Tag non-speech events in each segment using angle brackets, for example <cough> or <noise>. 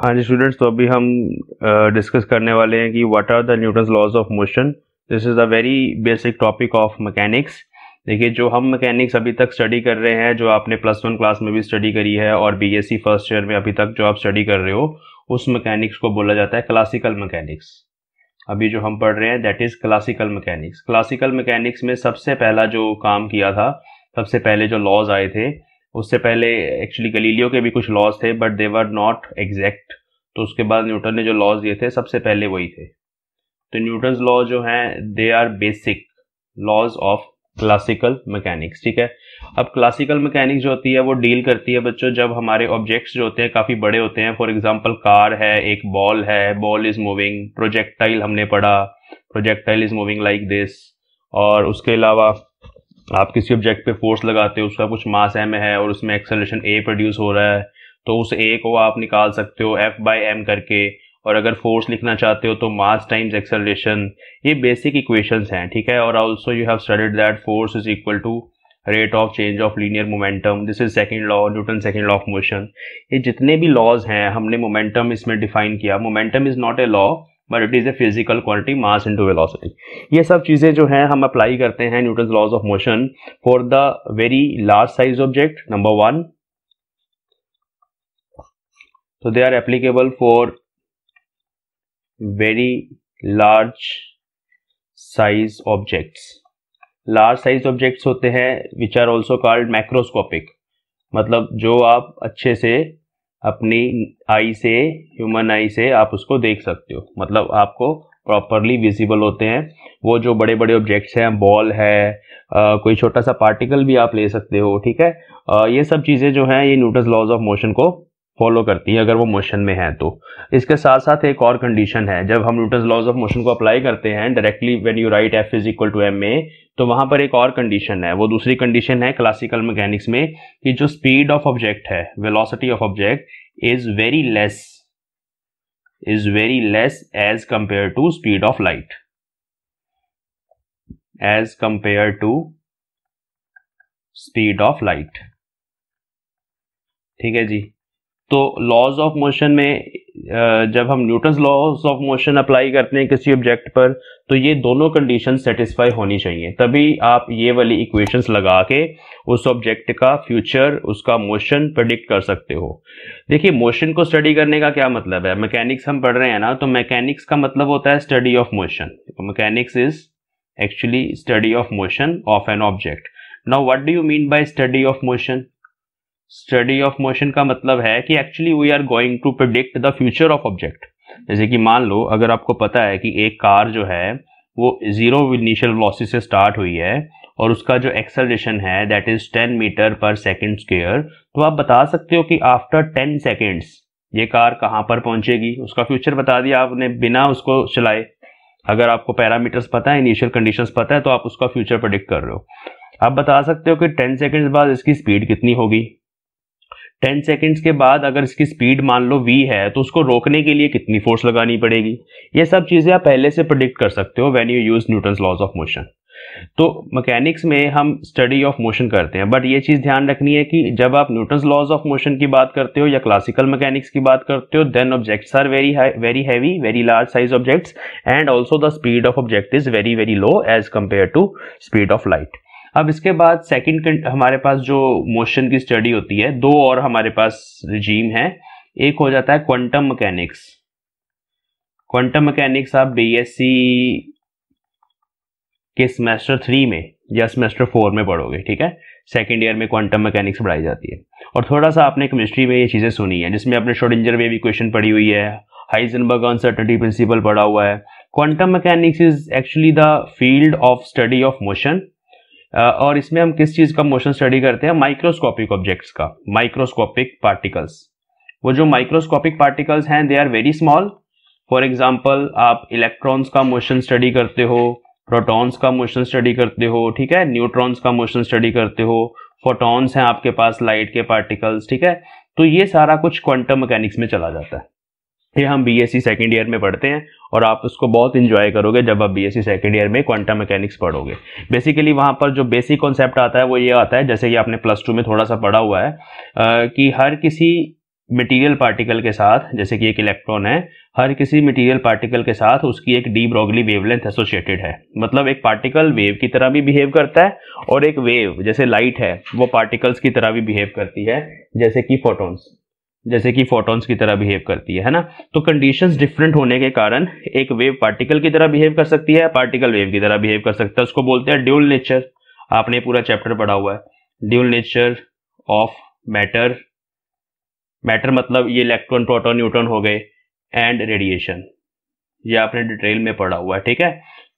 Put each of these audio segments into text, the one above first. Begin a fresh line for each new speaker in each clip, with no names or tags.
हाँ जी स्टूडेंट्स तो अभी हम डिस्कस uh, करने वाले हैं कि what are the Newton's laws of motion this is a very basic topic of mechanics देखिए जो हम मैकेनिक्स अभी तक स्टडी कर रहे हैं जो आपने प्लस वन क्लास में भी स्टडी करी है और बीएससी फर्स्ट ईयर में अभी तक जो आप स्टडी कर रहे हो उस मैकेनिक्स को बोला जाता है क्लासिकल मैकेनिक्स अभी जो हम पढ़ रहे हैं that is classical mechanics classical mechanics में सबसे पहला जो काम किया था सबसे पहले जो लॉज आए थे उससे पहले एक्चुअली गलीलियो के भी कुछ लॉज थे but they were not exact तो उसके बाद न्यूटन ने जो लॉज दिए थे सबसे पहले वही थे तो न्यूटन लॉ जो हैं they are basic laws of classical mechanics ठीक है अब क्लासिकल मैकेनिक्स जो होती है वो डील करती है बच्चों जब हमारे ऑब्जेक्ट्स जो होते हैं काफ़ी बड़े होते हैं फॉर एग्जांपल कार है एक बॉल है बॉल इज़ मूविंग प्रोजेक्टाइल हमने पढ़ा projectile is moving like this और उसके अलावा आप किसी ऑब्जेक्ट पे फोर्स लगाते हो उसका कुछ मास एम है और उसमें एक्सेलरेशन ए प्रोड्यूस हो रहा है तो उस ए को आप निकाल सकते हो एफ बाई एम करके और अगर फोर्स लिखना चाहते हो तो मास टाइम्स एक्सेलरेशन ये बेसिक इक्वेशंस हैं ठीक है और also you have studied that force is equal to rate of change of linear momentum this is second law Newton second law of motion ये जितने भी लॉज हैं हमने मोमेंटम इसमें डिफाइन किया momentum is not a law but it is a physical quality mass into velocity ये सब चीज़ें जो हैं हम अप्लाई करते हैं Newton laws of motion for the very large size object number one तो they are applicable for very large size objects large size objects होते हैं which are also called macroscopic मतलब जो आप अच्छे से अपनी आई से ह्यूमन आई से आप उसको देख सकते हो मतलब आपको प्रॉपरली विजिबल होते हैं वो जो बड़े बड़े ऑब्जेक्ट्स हैं बॉल है आ, कोई छोटा सा पार्टिकल भी आप ले सकते हो ठीक है आ, ये सब चीज़ें जो हैं ये न्यूटस लॉज ऑफ मोशन को फॉलो करती है अगर वो मोशन में है तो इसके साथ साथ एक और कंडीशन है जब हम न्यूटन लॉज ऑफ मोशन को अप्लाई करते हैं directly when you write F is equal to M A तो वहां पर एक और कंडीशन है वो दूसरी कंडीशन है क्लासिकल मैकेनिक्स में कि जो स्पीड ऑफ ऑब्जेक्ट है velocity of object is very less is very less as compare to speed of light as compare to speed of light ठीक है जी तो लॉज ऑफ मोशन में जब हम Newton laws of motion apply करते हैं किसी ऑब्जेक्ट पर तो ये दोनों कंडीशन सेटिस्फाई होनी चाहिए तभी आप ये वाली इक्वेशंस लगा के उस ऑब्जेक्ट का फ्यूचर उसका मोशन प्रडिक्ट कर सकते हो देखिए मोशन को स्टडी करने का क्या मतलब है मैकेनिक्स हम पढ़ रहे हैं ना तो मैकेनिक्स का मतलब होता है study of motion mechanics is actually study of motion of an object now what do you mean by study of motion study of motion का मतलब है कि actually we are going to predict the future of object जैसे कि मान लो अगर आपको पता है कि एक कार जो है वो जीरो इनिशियल वेलोसिटी से स्टार्ट हुई है और उसका जो एक्सेलरेशन है that is ten metre per second square तो आप बता सकते हो कि आफ्टर टेन सेकेंड्स ये कार कहाँ पर पहुंचेगी उसका फ्यूचर बता दिया आपने बिना उसको चलाए अगर आपको पैरामीटर्स पता है इनिशियल कंडीशंस पता है तो आप उसका फ्यूचर प्रेडिक्ट कर रहे हो आप बता सकते हो कि 10 सेकंड्स बाद इसकी स्पीड कितनी होगी टेन सेकेंड्स के बाद अगर इसकी स्पीड मान लो वी है तो उसको रोकने के लिए कितनी फोर्स लगानी पड़ेगी ये सब चीज़ें आप पहले से प्रडिक्ट कर सकते हो when you use Newton's laws of motion तो मैकेनिक्स में हम स्टडी ऑफ मोशन करते हैं बट ये चीज़ ध्यान रखनी है कि जब आप न्यूटन्स लॉज ऑफ मोशन की बात करते हो या क्लासिकल मैकेनिक्स की बात करते हो then objects are very very heavy very large size objects and also the speed of object is very very low as compare to speed of light अब इसके बाद सेकंड हमारे पास जो मोशन की स्टडी होती है दो और हमारे पास रिजीम है एक हो जाता है क्वांटम मैकेनिक्स क्वांटम मैकेनिक्स आप बीएससी के सेमेस्टर थ्री में या सेमेस्टर फोर में पढ़ोगे ठीक है सेकेंड ईयर में क्वांटम मैकेनिक्स पढ़ाई जाती है और थोड़ा सा आपने केमिस्ट्री में ये चीज़ें सुनी है जिसमें आपने शोडिंजर वेव इक्वेशन पढ़ी हुई है हाइजनबर्ग अनसर्टनिटी प्रिंसिपल पढ़ा हुआ है quantum mechanics is actually the field of study of motion और इसमें हम किस चीज़ का मोशन स्टडी करते हैं माइक्रोस्कोपिक ऑब्जेक्ट्स का माइक्रोस्कोपिक पार्टिकल्स वो जो माइक्रोस्कोपिक पार्टिकल्स हैं they are very small for example आप इलेक्ट्रॉन्स का मोशन स्टडी करते हो प्रोटॉन्स का मोशन स्टडी करते हो ठीक है न्यूट्रॉन्स का मोशन स्टडी करते हो फोटॉन्स हैं आपके पास लाइट के पार्टिकल्स ठीक है तो ये सारा कुछ क्वांटम मैकेनिक्स में चला जाता है ये हम सी सेकेंड ईयर में पढ़ते हैं और आप उसको बहुत इंजॉय करोगे जब आप सी सेकेंड ईयर में क्वांटम मैकेनिक्स पढ़ोगे बेसिकली वहाँ पर जो बेसिक कॉन्सेप्ट आता है वो ये आता है जैसे कि आपने प्लस टू में थोड़ा सा पढ़ा हुआ है आ, कि हर किसी मटीरियल पार्टिकल के साथ जैसे कि एक इलेक्ट्रॉन है हर किसी मटीरियल पार्टिकल के साथ उसकी एक डी ब्रॉगली वेवलेंथ एसोसिएटेड है मतलब एक पार्टिकल वेव की तरह भी बिहेव करता है और एक वेव जैसे लाइट है वो पार्टिकल्स की तरह भी बिहेव करती है जैसे कि फोटोन्स जैसे कि फोटॉन्स की तरह बिहेव करती है है ना तो कंडीशंस डिफरेंट होने के कारण एक वेव पार्टिकल की तरह बिहेव कर सकती है पार्टिकल वेव की तरह बिहेव कर सकता है उसको बोलते हैं ड्यूल नेचर आपने पूरा चैप्टर पढ़ा हुआ है dual nature of matter matter मतलब ये इलेक्ट्रॉन प्रोटोन न्यूट्रॉन हो गए एंड रेडिएशन ये आपने डिटेल में पढ़ा हुआ है ठीक है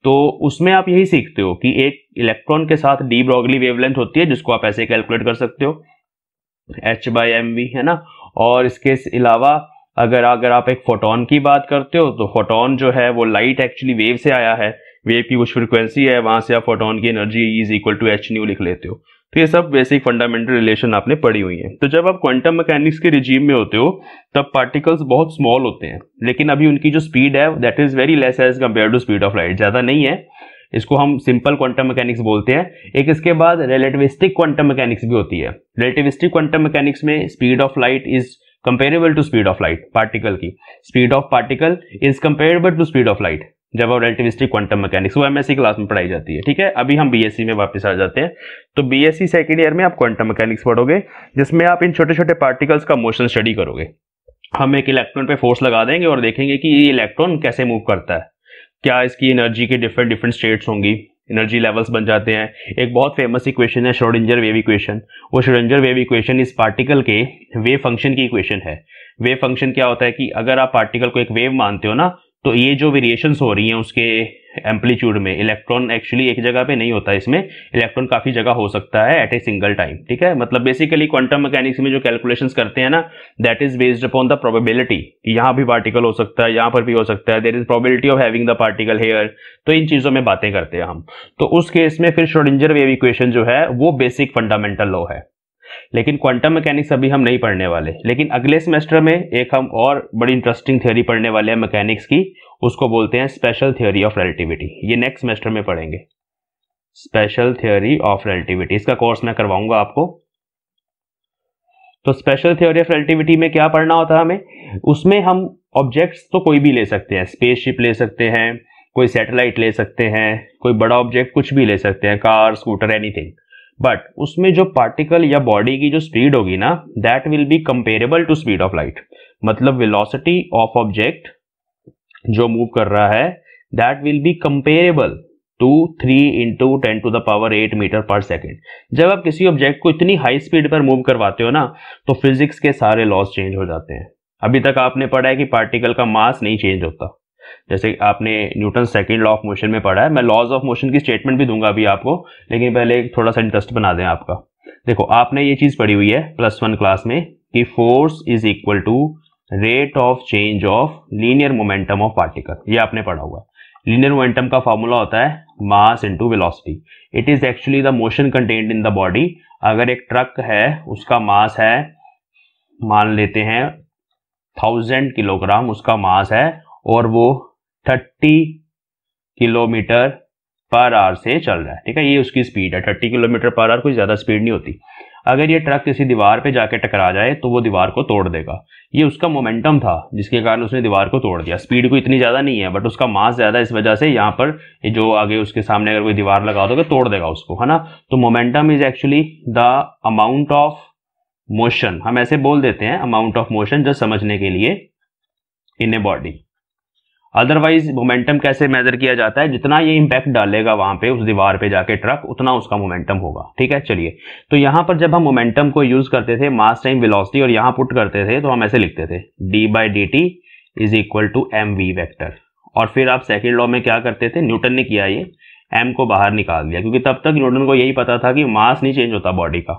तो उसमें आप यही सीखते हो कि एक इलेक्ट्रॉन के साथ डी ब्रॉगली वेवलेंथ होती है जिसको आप ऐसे कैलकुलेट कर सकते हो एच बाई एम वी है ना और इसके अलावा अगर अगर आप एक फोटोन की बात करते हो तो फोटोन जो है वो लाइट एक्चुअली वेव से आया है वेव की कुछ फ्रिक्वेंसी है वहाँ से आप फोटोन की energy is equal to h nu लिख लेते हो तो ये सब बेसिक फंडामेंटल रिलेशन आपने पढ़ी हुई है तो जब आप क्वांटम मैकेनिक्स के रिजीम में होते हो तब पार्टिकल्स बहुत स्मॉल होते हैं लेकिन अभी उनकी जो स्पीड है that is very less as compare to speed of light ज़्यादा नहीं है इसको हम सिंपल क्वांटम मैकेनिक्स बोलते हैं एक इसके बाद रिलेटिविस्टिक क्वांटम मैकेनिक्स भी होती है रिलेटिविस्टिक क्वांटम मैकेनिक्स में speed of light is comparable to speed of light particle की speed of particle is comparable to speed of light जब आप रिलेटिविस्टिक क्वांटम मैकेनिक्स वो एमएससी क्लास में पढ़ाई जाती है ठीक है अभी हम बीएससी में वापस आ जाते हैं तो बीएससी सेकंड ईयर में आप क्वांटम मैकेनिक्स पढ़ोगे जिसमें आप इन छोटे छोटे पार्टिकल्स का मोशन स्टडी करोगे हम एक इलेक्ट्रॉन पे फोर्स लगा देंगे और देखेंगे कि ये इलेक्ट्रॉन कैसे मूव करता है क्या इसकी एनर्जी के डिफरेंट डिफरेंट स्टेट्स होंगी एनर्जी लेवल्स बन जाते हैं एक बहुत फेमस इक्वेशन है शोरेंजर वेव इक्वेशन वो शोरेंजर वेव इक्वेशन इस पार्टिकल के वेव फंक्शन की इक्वेशन है वेव फंक्शन क्या होता है कि अगर आप पार्टिकल को एक वेव मानते हो ना तो ये जो वेरिएशंस हो रही हैं उसके एम्पलीट्यूड में इलेक्ट्रॉन एक्चुअली एक जगह पे नहीं होता इसमें इलेक्ट्रॉन काफ़ी जगह हो सकता है एट ए सिंगल टाइम ठीक है मतलब बेसिकली क्वांटम मैकेनिक्स में जो कैलकुलेशंस करते हैं ना that is based upon the probability यहाँ भी पार्टिकल हो सकता है यहाँ पर भी हो सकता है there is probability of having the particle here तो इन चीज़ों में बातें करते हैं हम तो उस केस में फिर श्रोडिंजर वेव इक्वेशन जो है वो बेसिक फंडामेंटल लॉ है लेकिन क्वांटम मैकेनिक्स अभी हम नहीं पढ़ने वाले लेकिन अगले सेमेस्टर में एक हम और बड़ी इंटरेस्टिंग थ्योरी पढ़ने वाले हैं मैकेनिक्स की उसको बोलते हैं स्पेशल थ्योरी ऑफ रिलेटिविटी ये नेक्स्ट सेमेस्टर में पढ़ेंगे स्पेशल थ्योरी ऑफ रिलेटिविटी इसका कोर्स मैं करवाऊंगा आपको तो स्पेशल थ्योरी ऑफ रिलेटिविटी में क्या पढ़ना होता है हमें उसमें हम ऑब्जेक्ट्स तो कोई भी ले सकते हैं स्पेसशिप ले सकते हैं कोई सैटेलाइट ले सकते हैं कोई बड़ा ऑब्जेक्ट कुछ भी ले सकते हैं कार स्कूटर एनीथिंग बट उसमें जो पार्टिकल या बॉडी की जो स्पीड होगी ना that will be comparable to speed of light मतलब वेलोसिटी ऑफ ऑब्जेक्ट जो मूव कर रहा है that will be comparable to three into ten to the power eight metre per second जब आप किसी ऑब्जेक्ट को इतनी हाई स्पीड पर मूव करवाते हो ना तो फिजिक्स के सारे लॉस चेंज हो जाते हैं अभी तक आपने पढ़ा है कि पार्टिकल का मास नहीं चेंज होता जैसे आपने Newton second law of motion में पढ़ा है मैं लॉज ऑफ मोशन की स्टेटमेंट भी दूंगा अभी आपको लेकिन पहले थोड़ा सा इंटरेस्ट बना दें आपका देखो आपने ये चीज़ पढ़ी हुई है प्लस वन क्लास में कि force is equal to rate of change of linear momentum of particle ये आपने पढ़ा हुआ है लीनियर मोमेंटम का फॉर्मूला होता है mass into velocity it is actually the motion content in the body अगर एक ट्रक है उसका मास है मान लेते हैं थाउजेंड किलोग्राम उसका मास है और वो थर्टी किलोमीटर पर आवर से चल रहा है ठीक है ये उसकी स्पीड है थर्टी किलोमीटर पर आवर कोई ज़्यादा स्पीड नहीं होती अगर ये ट्रक किसी दीवार पे जाके टकरा जाए तो वो दीवार को तोड़ देगा ये उसका मोमेंटम था जिसके कारण उसने दीवार को तोड़ दिया स्पीड को इतनी ज़्यादा नहीं है बट उसका मास ज़्यादा इस वजह से यहाँ पर जो आगे उसके सामने अगर कोई दीवार लगा दोगे तोड़ देगा उसको है ना तो momentum is actually the amount of motion हम ऐसे बोल देते हैं अमाउंट ऑफ मोशन जस्ट समझने के लिए in a body otherwise momentum कैसे मेजर किया जाता है जितना ये इम्पैक्ट डालेगा वहां पे उस दीवार पे जाके ट्रक उतना उसका मोमेंटम होगा ठीक है चलिए तो यहां पर जब हम मोमेंटम को यूज करते थे मास टाइम वेलोसिटी और यहाँ पुट करते थे तो हम ऐसे लिखते थे D by D T is equal to M V vector और फिर आप सेकेंड लॉ में क्या करते थे न्यूटन ने किया ये एम को बाहर निकाल दिया क्योंकि तब तक न्यूटन को यही पता था कि मास नहीं चेंज होता बॉडी का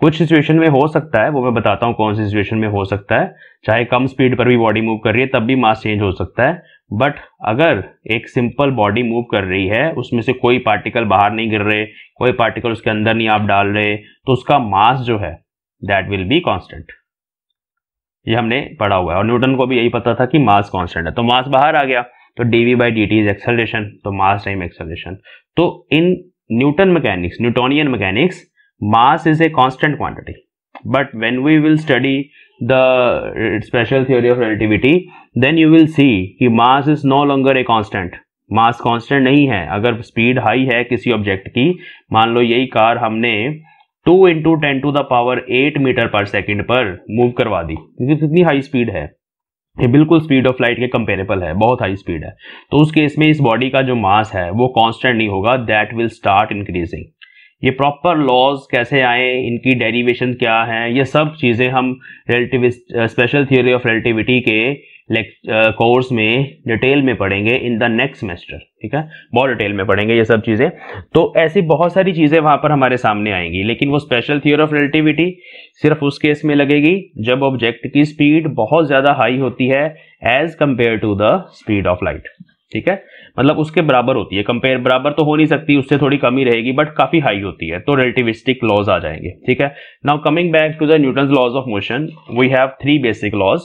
कुछ सिचुएशन में हो सकता है वो मैं बताता हूँ कौन सी सिचुएशन में हो सकता है चाहे कम स्पीड पर भी बॉडी मूव कर रही है तब भी मास चेंज हो सकता है बट अगर एक सिंपल बॉडी मूव कर रही है उसमें से कोई पार्टिकल बाहर नहीं गिर रहे कोई पार्टिकल उसके अंदर नहीं आप डाल रहे तो उसका मास जो है दैट विल बी कॉन्स्टेंट ये हमने पढ़ा हुआ है और न्यूटन को भी यही पता था कि मास कॉन्स्टेंट है तो मास बाहर आ गया तो D V by D T is acceleration तो मास टाइम एक्सलेशन तो in Newton mechanics Newtonian mechanics mass is a constant quantity but when we will study the uh, special theory of relativity then you will see कि mass is no longer a constant mass constant नहीं है अगर speed high है किसी object की मान लो यही car हमने 2 into ten to the power 8 metre per second पर मूव करवा दी क्योंकि कितनी हाई स्पीड है ये बिल्कुल स्पीड ऑफ लाइट के कंपेरेबल है बहुत हाई स्पीड है तो उस केस में इस बॉडी का जो मास है वो कांस्टेंट नहीं होगा दैट विल स्टार्ट इंक्रीजिंग ये प्रॉपर लॉज कैसे आए इनकी डेरिवेशन क्या हैं ये सब चीज़ें हम relative special theory of relativity के कोर्स uh, में डिटेल में पढ़ेंगे इन द नेक्स्ट सेमेस्टर ठीक है बहुत डिटेल में पढ़ेंगे ये सब चीज़ें तो ऐसी बहुत सारी चीज़ें वहाँ पर हमारे सामने आएंगी लेकिन वो स्पेशल थियोरी ऑफ रिलेटिविटी सिर्फ उस केस में लगेगी जब ऑब्जेक्ट की स्पीड बहुत ज़्यादा हाई होती है as compare to the speed of light ठीक है मतलब उसके बराबर होती है कंपेयर बराबर तो हो नहीं सकती उससे थोड़ी कमी रहेगी बट काफी हाई होती है तो रिलेटिविस्टिक लॉज आ जाएंगे ठीक है now coming back to the Newton laws of motion we have three basic laws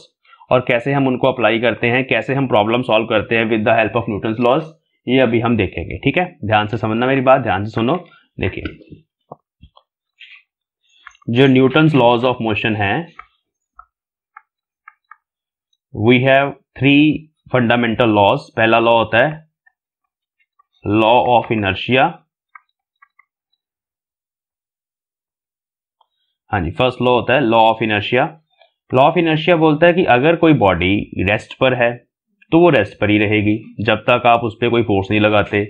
और कैसे हम उनको अप्लाई करते हैं कैसे हम प्रॉब्लम सॉल्व करते हैं with the help of Newton laws ये अभी हम देखेंगे ठीक है ध्यान से समझना मेरी बात ध्यान से सुनो देखिए जो न्यूटन लॉज ऑफ मोशन है we have three fundamental laws पहला लॉ होता है लॉ ऑफ इनर्शिया हाँ जी फर्स्ट लॉ होता है law of inertia law of inertia बोलता है कि अगर कोई बॉडी रेस्ट पर है तो वो रेस्ट पर ही रहेगी जब तक आप उस पर कोई फोर्स नहीं लगाते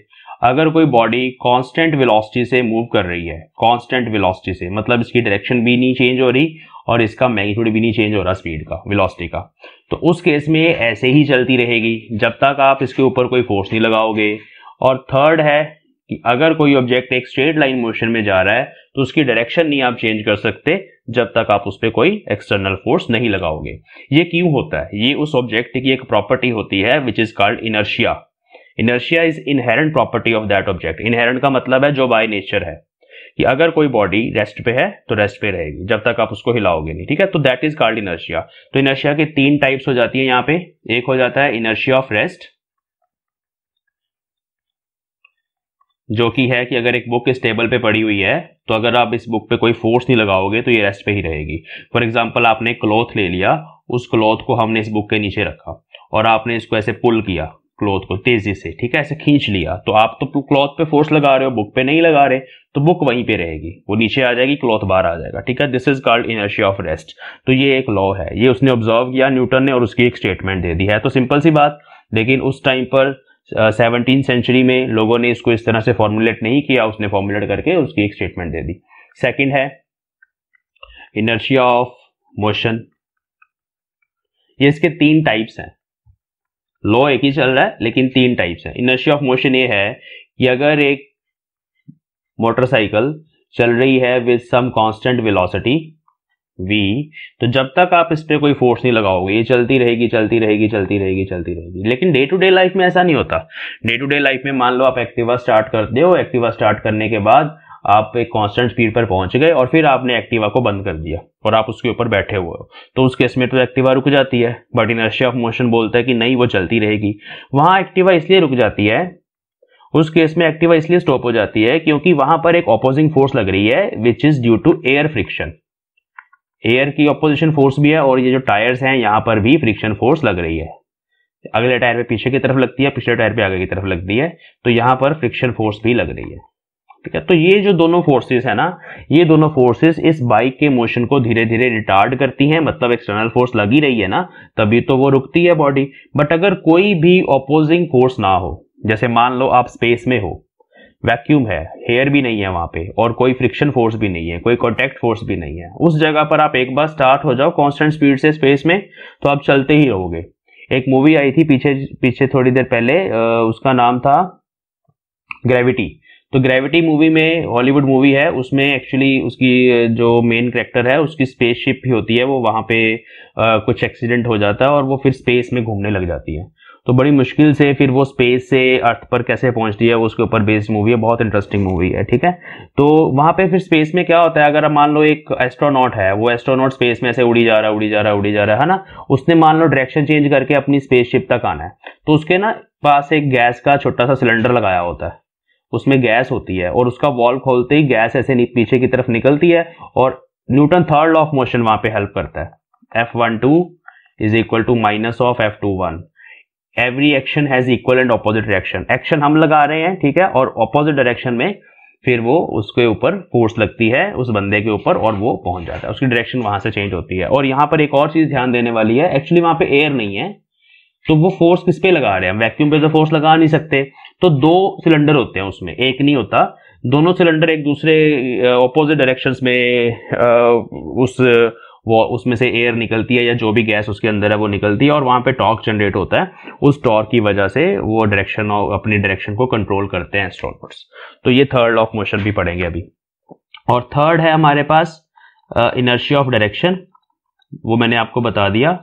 अगर कोई बॉडी कांस्टेंट वेलोसिटी से मूव कर रही है कांस्टेंट वेलोसिटी से मतलब इसकी डायरेक्शन भी नहीं चेंज हो रही और इसका मैग्नीट्यूड भी नहीं चेंज हो रहा स्पीड का वेलोसिटी का तो उस केस में ऐसे ही चलती रहेगी जब तक आप इसके ऊपर कोई फोर्स नहीं लगाओगे और थर्ड है कि अगर कोई ऑब्जेक्ट एक स्ट्रेट लाइन मोशन में जा रहा है तो उसकी डायरेक्शन नहीं आप चेंज कर सकते जब तक आप उस पर कोई एक्सटर्नल फोर्स नहीं लगाओगे ये क्यों होता है ये उस ऑब्जेक्ट की एक प्रॉपर्टी होती है which is called inertia inertia is inherent property of that object inherent का मतलब है जो बाय नेचर है कि अगर कोई बॉडी रेस्ट पे है तो रेस्ट पे रहेगी जब तक आप उसको हिलाओगे नहीं ठीक है तो दैट इज कॉल्ड इनर्शिया तो इनर्शिया के तीन टाइप्स हो जाती है यहाँ पे एक हो जाता है इनर्शिया ऑफ रेस्ट जो कि है कि अगर एक बुक इस टेबल पे पड़ी हुई है तो अगर आप इस बुक पे कोई फोर्स नहीं लगाओगे तो ये रेस्ट पे ही रहेगी फॉर एग्जाम्पल आपने क्लॉथ ले लिया उस क्लॉथ को हमने इस बुक के नीचे रखा और आपने इसको ऐसे पुल किया क्लॉथ को तेजी से ठीक है ऐसे खींच लिया तो आप तो क्लॉथ पे फोर्स लगा रहे हो बुक पे नहीं लगा रहे तो बुक वहीं पे रहेगी वो नीचे आ जाएगी क्लॉथ बाहर आ जाएगा ठीक है this is called inertia of rest तो ये एक लॉ है ये उसने ऑब्जर्व किया न्यूटन ने और उसकी एक स्टेटमेंट दे दी है तो सिंपल सी बात लेकिन उस टाइम पर सेवनटीन सेंचुरी में लोगों ने इसको इस तरह से फॉर्मुलेट नहीं किया उसने फॉर्मुलेट करके उसकी एक स्टेटमेंट दे दी सेकंड है इनर्शिया ऑफ मोशन ये इसके तीन टाइप्स हैं लॉ एक ही चल रहा है लेकिन तीन टाइप्स हैं इनर्शिया ऑफ मोशन ये है कि अगर एक मोटरसाइकिल चल रही है with some constant velocity V तो जब तक आप इस पर कोई फोर्स नहीं लगाओगे ये चलती रहेगी चलती रहेगी चलती रहेगी चलती रहेगी लेकिन डे टू डे लाइफ में ऐसा नहीं होता डे टू डे लाइफ में मान लो आप एक्टिवा स्टार्ट करते हो एक्टिवा स्टार्ट करने के बाद आप एक कांस्टेंट स्पीड पर पहुंच गए और फिर आपने एक्टिवा को बंद कर दिया और आप उसके ऊपर बैठे हुए हो तो उस केस में तो एक्टिवा रुक जाती है बट इनर्शिया ऑफ मोशन बोलता है कि नहीं वो चलती रहेगी वहां एक्टिवा इसलिए रुक जाती है उस केस में एक्टिवा इसलिए स्टॉप हो जाती है क्योंकि वहां पर एक ऑपोजिंग फोर्स लग रही है which is due to air friction air की अपोजिशन फोर्स भी है और ये जो टायर्स हैं यहाँ पर भी फ्रिक्शन फोर्स लग रही है अगले टायर पे पीछे की तरफ लगती है पिछले टायर पे आगे की तरफ लगती है तो यहाँ पर फ्रिक्शन फोर्स भी लग रही है ठीक है तो ये जो दोनों फोर्सेस है ना ये दोनों फोर्सेस इस बाइक के मोशन को धीरे धीरे रिटार्ड करती हैं मतलब एक्सटर्नल फोर्स लगी रही है ना तभी तो वो रुकती है बॉडी बट अगर कोई भी अपोजिंग फोर्स ना हो जैसे मान लो आप स्पेस में हो वैक्यूम है हेयर भी नहीं है वहाँ पे और कोई फ्रिक्शन फोर्स भी नहीं है कोई कॉन्टेक्ट फोर्स भी नहीं है उस जगह पर आप एक बार स्टार्ट हो जाओ कॉन्स्टेंट स्पीड से स्पेस में तो आप चलते ही रहोगे एक मूवी आई थी पीछे पीछे थोड़ी देर पहले आ, उसका नाम था ग्रेविटी तो ग्रेविटी मूवी में हॉलीवुड मूवी है उसमें एक्चुअली उसकी जो मेन करेक्टर है उसकी स्पेसशिप ही होती है वो वहाँ पे आ, कुछ एक्सीडेंट हो जाता है और वो फिर स्पेस में घूमने लग जाती है तो बड़ी मुश्किल से फिर वो स्पेस से अर्थ पर कैसे पहुंचती है वो उसके ऊपर बेस्ड मूवी है बहुत इंटरेस्टिंग मूवी है ठीक है तो वहाँ पे फिर स्पेस में क्या होता है अगर मान लो एक एस्ट्रोनॉट है वो एस्ट्रोनॉट स्पेस में ऐसे उड़ी जा रहा है उड़ी जा रहा है उड़ी जा रहा है ना उसने मान लो डायरेक्शन चेंज करके अपनी स्पेसशिप तक आना है तो उसके ना पास एक गैस का छोटा सा सिलेंडर लगाया होता है उसमें गैस होती है और उसका वॉल्व खोलते ही गैस ऐसे पीछे की तरफ निकलती है और Newton third law of motion वहाँ पे हेल्प करता है F one two is equal to minus of F two one every action has equal and opposite reaction action हम लगा रहे हैं ठीक है और ऑपोजिट डायरेक्शन में फिर वो उसके ऊपर फोर्स लगती है उस बंदे के ऊपर और वो पहुंच जाता है उसकी डायरेक्शन वहां से चेंज होती है और यहाँ पर एक और चीज ध्यान देने वाली है एक्चुअली वहां पे एयर नहीं है तो वो फोर्स किस पे लगा रहे हैं वैक्यूम पे तो फोर्स लगा नहीं सकते तो दो सिलेंडर होते हैं उसमें एक नहीं होता दोनों सिलेंडर एक दूसरे ऑपोजिट डायरेक्शन में उस वो उसमें से एयर निकलती है या जो भी गैस उसके अंदर है वो निकलती है और वहाँ पे टॉर्क जनरेट होता है उस टॉर्क की वजह से वो डायरेक्शन और अपनी डायरेक्शन को कंट्रोल करते हैं एस्ट्रोनॉट्स तो ये थर्ड ऑफ मोशन भी पढ़ेंगे अभी और थर्ड है हमारे पास इनर्शिया ऑफ डायरेक्शन वो मैंने आपको बता दिया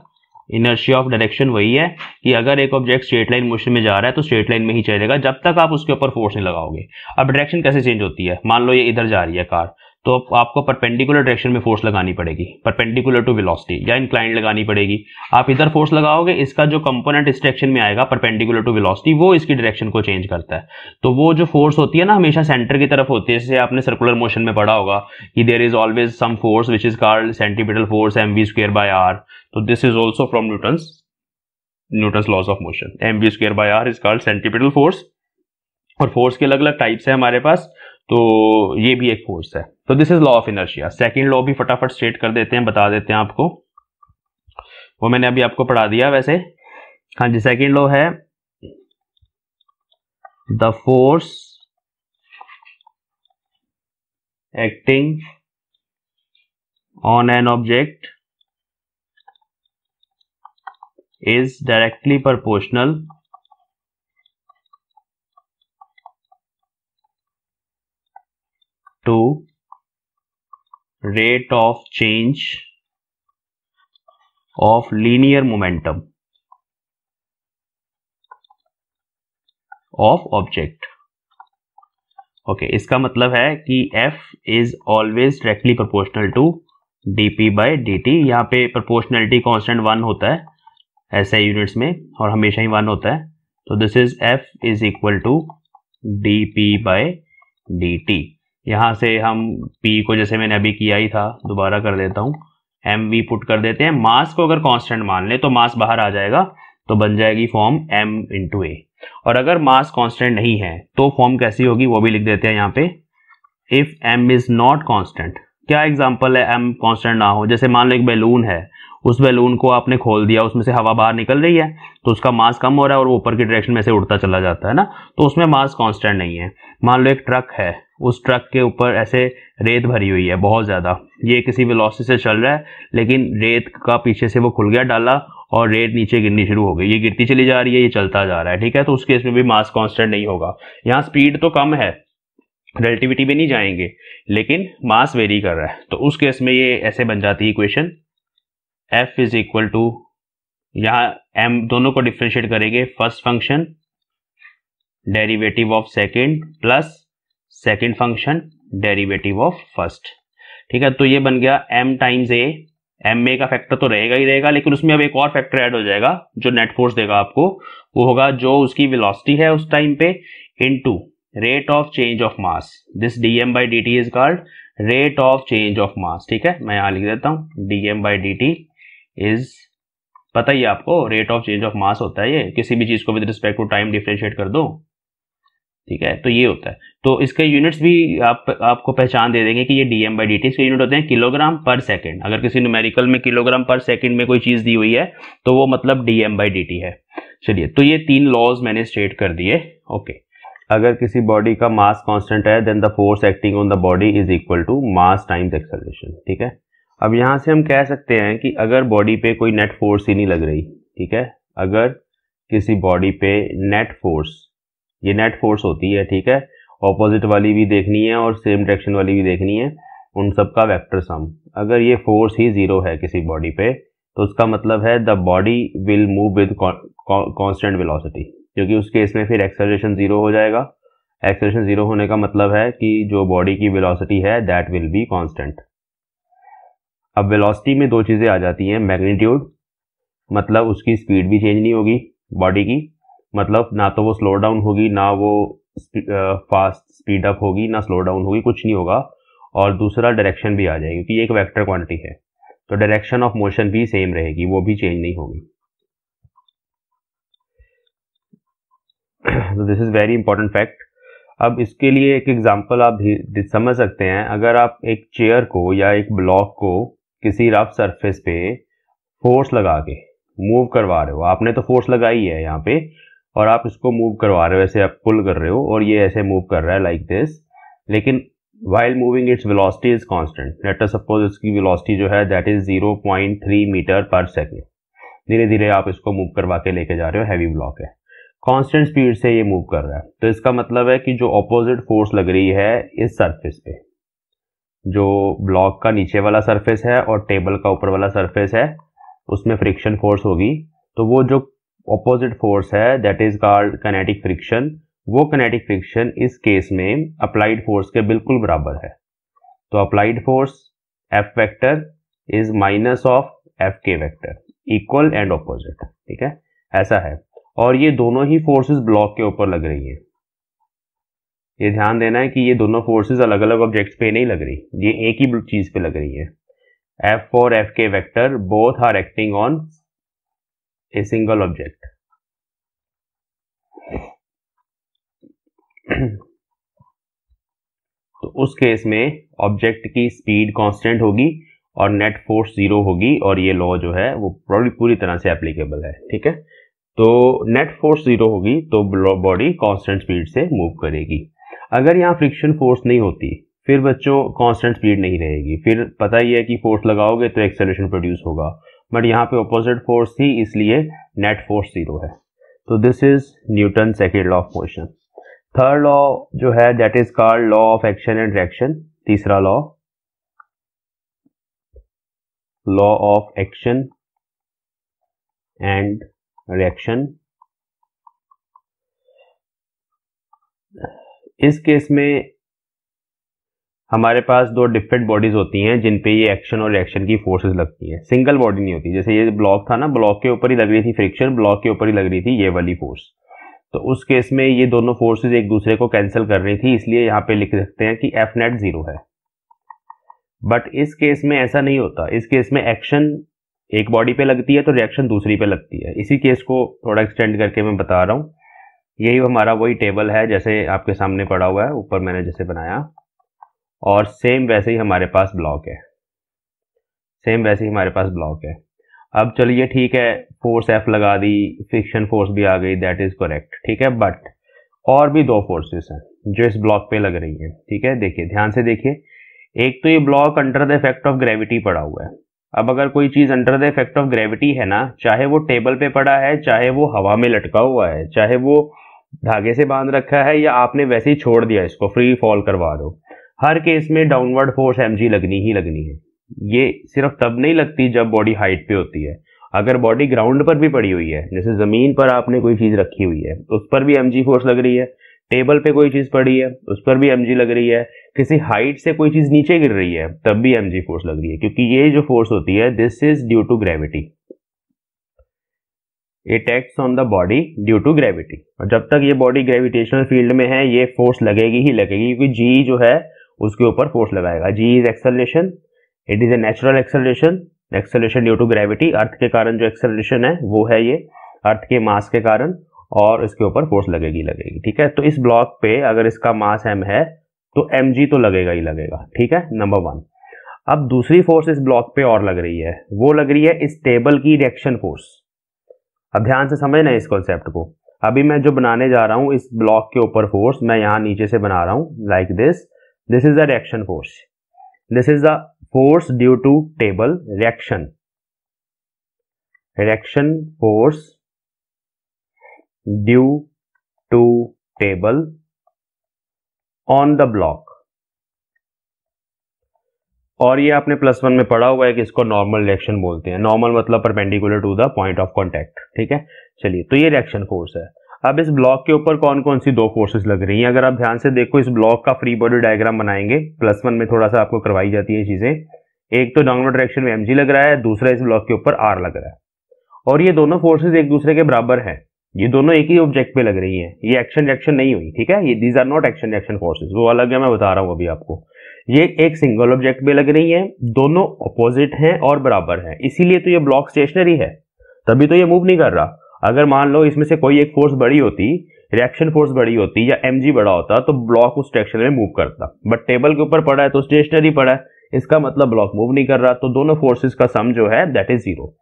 इनर्शिया ऑफ डायरेक्शन वही है कि अगर एक ऑब्जेक्ट स्ट्रेट लाइन मोशन में जा रहा है तो स्ट्रेट लाइन में ही चलेगा जब तक आप उसके ऊपर फोर्स नहीं लगाओगे अब डायरेक्शन कैसे चेंज होती है मान लो ये इधर जा रही है कार तो आपको परपेंडिकुलर डायरेक्शन में फोर्स लगानी पड़ेगी परपेंडिकुलर टू वेलोसिटी या इंक्लाइन लगानी पड़ेगी आप इधर फोर्स लगाओगे इसका जो कंपोनेंट इस डायरेक्शन में आएगा परपेंडिकुलर टू वेलोसिटी वो इसकी डायरेक्शन को चेंज करता है तो वो जो फोर्स होती है ना हमेशा सेंटर की तरफ होती है जैसे आपने सर्कुलर मोशन में पढ़ा होगा कि there is always some force which is card centimetre force M V square by R so this is also from Newton's Newton's laws of motion M V square by R is card centimetre force और force के अलग अलग types है हमारे पास तो ये भी एक फोर्स है तो this is law of inertia second law भी फटाफट स्टेट कर देते हैं बता देते हैं आपको वो मैंने अभी आपको पढ़ा दिया वैसे हाँ जी सेकेंड लॉ है the force acting on an object is directly proportional to rate of change of linear momentum of object okay इसका मतलब है कि F is always directly proportional to D P by D T यहाँ पे proportionality constant one होता है ऐसे units में और हमेशा ही वन होता है तो this is F is equal to D P by D T यहाँ से हम पी को जैसे मैंने अभी किया ही था दोबारा कर देता हूँ एम वी पुट कर देते हैं मास को अगर कांस्टेंट मान ले तो मास बाहर आ जाएगा तो बन जाएगी फॉर्म एम इंटू ए और अगर मास कांस्टेंट नहीं है तो फॉर्म कैसी होगी वो भी लिख देते हैं यहाँ पे if M is not constant क्या एग्जांपल है एम कांस्टेंट ना हो जैसे मान लो एक बैलून है उस बैलून को आपने खोल दिया उसमें से हवा बाहर निकल रही है तो उसका मास कम हो रहा है और वो ऊपर की डायरेक्शन में से उड़ता चला जाता है ना तो उसमें मास कांस्टेंट नहीं है मान लो एक ट्रक है उस ट्रक के ऊपर ऐसे रेत भरी हुई है बहुत ज़्यादा ये किसी वेलोसिटी से चल रहा है लेकिन रेत का पीछे से वो खुल गया डाला और रेत नीचे गिरनी शुरू हो गई ये गिरती चली जा रही है ये चलता जा रहा है ठीक है तो उस केस में भी मास कांस्टेंट नहीं होगा यहाँ स्पीड तो कम है रिलेटिविटी में नहीं जाएंगे लेकिन मास वेरी कर रहा है तो उस केस में ये ऐसे बन जाती है equation F is equal to यहाँ एम दोनों को डिफ्रेंशिएट करेंगे first function derivative of second plus second function derivative of first ठीक है तो ये बन गया M times A M A का फैक्टर तो रहेगा ही रहेगा लेकिन उसमें अब एक और फैक्टर ऐड हो जाएगा जो नेट फोर्स देगा आपको वो होगा जो उसकी वेलोसिटी है उस टाइम पे into rate of change of mass this D M by D T is called rate of change of mass ठीक है मैं यहां लिख देता हूँ D M by D T is पता ही आपको rate of change of mass होता है ये किसी भी चीज़ को with respect to time differentiate कर दो ठीक है तो ये होता है तो इसके यूनिट्स भी आप आपको पहचान दे देंगे कि ये D M by D T इसके यूनिट होते हैं किलोग्राम पर सेकेंड अगर किसी न्यूमेरिकल में किलोग्राम पर सेकेंड में कोई चीज़ दी हुई है तो वो मतलब D M by D T है चलिए तो ये तीन लॉज मैंने स्टेट कर दिए ओके अगर किसी बॉडी का मास कांस्टेंट है then the force acting on the body is equal to mass times acceleration ठीक है अब यहाँ से हम कह सकते हैं कि अगर बॉडी पे कोई नेट फोर्स ही नहीं लग रही ठीक है अगर किसी बॉडी पे नेट फोर्स ये नेट फोर्स होती है ठीक है ऑपोजिट वाली भी देखनी है और सेम डायरेक्शन वाली भी देखनी है उन सब का वैक्टर सम अगर ये फोर्स ही ज़ीरो है किसी बॉडी पे तो उसका मतलब है the body will move with constant velocity क्योंकि उस केस में फिर एक्सेलरेशन ज़ीरो हो जाएगा एक्सेलरेशन ज़ीरो होने का मतलब है कि जो बॉडी की विलोसिटी है दैट विल बी कॉन्स्टेंट अब वेलोसिटी में दो चीज़ें आ जाती हैं मैग्नीट्यूड मतलब उसकी स्पीड भी चेंज नहीं होगी बॉडी की मतलब ना तो वो स्लो डाउन होगी ना वो फास्ट स्पीड अप होगी ना स्लो डाउन होगी कुछ नहीं होगा और दूसरा डायरेक्शन भी आ जाएगी क्योंकि एक वेक्टर क्वांटिटी है तो डायरेक्शन ऑफ मोशन भी सेम रहेगी वो भी चेंज नहीं होगी तो this is very important fact अब इसके लिए एक एग्जांपल आप समझ सकते हैं अगर आप एक चेयर को या एक ब्लॉक को किसी रफ सरफेस पे फोर्स लगा के मूव करवा रहे हो आपने तो फोर्स लगाई है यहाँ पे और आप इसको मूव करवा रहे हो ऐसे आप पुल कर रहे हो और ये ऐसे मूव कर रहा है लाइक दिस लेकिन while moving its velocity is constant let us suppose इसकी वेलोसिटी जो है that is 0.3 metre per second धीरे धीरे आप इसको मूव करवा के लेके जा रहे हो हैवी ब्लॉक है कॉन्स्टेंट स्पीड से ये मूव कर रहा है तो इसका मतलब है कि जो अपोजिट फोर्स लग रही है इस सर्फेस पे जो ब्लॉक का नीचे वाला सर्फेस है और टेबल का ऊपर वाला सर्फेस है उसमें फ्रिक्शन फोर्स होगी तो वो जो ऑपोजिट फोर्स है that is called kinetic friction वो कनेटिक फ्रिक्शन इस केस में अप्लाइड फोर्स के बिल्कुल बराबर है तो applied force F vector is minus of F K vector equal and opposite ठीक है ऐसा है और ये दोनों ही फोर्सेस ब्लॉक के ऊपर लग रही हैं ये ध्यान देना है कि ये दोनों फोर्सेस अलग अलग ऑब्जेक्ट्स पे नहीं लग रही ये एक ही चीज पे लग रही है एफ और F K vector both are acting on a single object. <clears throat> तो उस केस में ऑब्जेक्ट की स्पीड कांस्टेंट होगी और नेट फोर्स जीरो होगी और ये लॉ जो है वो पूरी तरह से एप्लीकेबल है ठीक है तो नेट फोर्स जीरो होगी तो बॉडी कांस्टेंट स्पीड से मूव करेगी अगर यहाँ फ्रिक्शन फोर्स नहीं होती फिर बच्चों कांस्टेंट स्पीड नहीं रहेगी फिर पता ही है कि फोर्स लगाओगे तो एक्सेलेशन प्रोड्यूस होगा बट यहाँ पे अपोजिट फोर्स थी इसलिए नेट फोर्स जीरो है तो this is Newton second law of motion third law जो है that is called law of action and reaction तीसरा law law of action and reaction इस केस में हमारे पास दो डिफरेंट बॉडीज़ होती हैं जिन पे ये एक्शन और रिएक्शन की फोर्सेस लगती हैं सिंगल बॉडी नहीं होती जैसे ये ब्लॉक था ना ब्लॉक के ऊपर ही लग रही थी फ्रिक्शन ब्लॉक के ऊपर ही लग रही थी ये वाली फोर्स तो उस केस में ये दोनों फोर्सेज एक दूसरे को कैंसिल कर रही थी इसलिए यहाँ पे लिख सकते हैं कि एफ नेट ज़ीरो है बट इस केस में ऐसा नहीं होता इस केस में एक्शन एक बॉडी पे लगती है तो रिएक्शन दूसरी पे लगती है इसी केस को थोड़ा एक्सटेंड करके मैं बता रहा हूँ यही हमारा वही टेबल है जैसे आपके सामने पड़ा हुआ है ऊपर मैंने जैसे बनाया और सेम वैसे ही हमारे पास ब्लॉक है सेम वैसे ही हमारे पास ब्लॉक है अब चलिए ठीक है फोर्स एफ लगा दी फ्रिक्शन फोर्स भी आ गई दैट इज़ करेक्ट ठीक है बट और भी दो फोर्सेस हैं जो इस ब्लॉक पे लग रही हैं ठीक है देखिए ध्यान से देखिए एक तो ये block under the effect of gravity पड़ा हुआ है अब अगर कोई चीज़ under the effect of gravity है ना चाहे वो टेबल पे पड़ा है चाहे वो हवा में लटका हुआ है चाहे वो धागे से बांध रखा है या आपने वैसे ही छोड़ दिया इसको फ्री फॉल करवा दो हर केस में डाउनवर्ड फोर्स एम लगनी ही लगनी है ये सिर्फ तब नहीं लगती जब बॉडी हाइट पे होती है अगर बॉडी ग्राउंड पर भी पड़ी हुई है जैसे ज़मीन पर आपने कोई चीज़ रखी हुई है उस पर भी एम फोर्स लग रही है टेबल पे कोई चीज़ पड़ी है उस पर भी एम लग रही है किसी हाइट से कोई चीज़ नीचे गिर रही है तब भी एम फोर्स लग रही है क्योंकि ये जो फोर्स होती है this is due to gravity it acts on the body due to gravity और जब तक ये बॉडी ग्रेविटेशनल फील्ड में है ये फोर्स लगेगी ही लगेगी क्योंकि जी जो है उसके ऊपर फोर्स लगाएगा G is acceleration it is a natural acceleration acceleration due to gravity earth के कारण जो एक्सलेशन है वो है ये अर्थ के मास के कारण और इसके ऊपर फोर्स लगेगी लगेगी ठीक है तो इस ब्लॉक पे अगर इसका मास एम है तो एम जी तो लगेगा ही लगेगा ठीक है नंबर वन अब दूसरी फोर्स इस ब्लॉक पे और लग रही है वो लग रही है इस टेबल की रिएक्शन फोर्स अब ध्यान से समझना इस कॉन्सेप्ट को अभी मैं जो बनाने जा रहा हूँ इस ब्लॉक के ऊपर फोर्स मैं यहाँ नीचे से बना रहा हूँ like this this is the reaction force this is the force due to table reaction reaction force due to table on the block और ये आपने प्लस वन में पढ़ा हुआ है कि इसको नॉर्मल रिएक्शन बोलते हैं नॉर्मल मतलब perpendicular to the point of contact ठीक है चलिए तो ये रिएक्शन फोर्स है अब इस ब्लॉक के ऊपर कौन कौन सी दो फोर्सेस लग रही हैं अगर आप ध्यान से देखो इस ब्लॉक का फ्री बॉडी डायग्राम बनाएंगे प्लस वन में थोड़ा सा आपको करवाई जाती है चीज़ें एक तो डाउनवर्ड डायरेक्शन में एम लग रहा है दूसरा इस ब्लॉक के ऊपर आर लग रहा है और ये दोनों फोर्सेज एक दूसरे के बराबर है ये दोनों एक ही ऑब्जेक्ट पे लग रही है ये एक्शन रिएक्शन नहीं हुई ठीक है ये these are not action reaction forces वो अलग है मैं बता रहा हूँ अभी आपको ये एक सिंगल ऑब्जेक्ट पे लग रही है दोनों अपोजिट हैं और बराबर हैं इसीलिए तो ये ब्लॉक स्टेशनरी है तभी तो ये मूव नहीं कर रहा अगर मान लो इसमें से कोई एक फोर्स बड़ी होती रिएक्शन फोर्स बड़ी होती या एम बड़ा होता तो ब्लॉक उस डायरेक्शन में मूव करता बट टेबल के ऊपर पड़ा है तो स्टेशनरी पड़ा है इसका मतलब ब्लॉक मूव नहीं कर रहा तो दोनों फोर्सेस का सम जो है दैट इज जीरो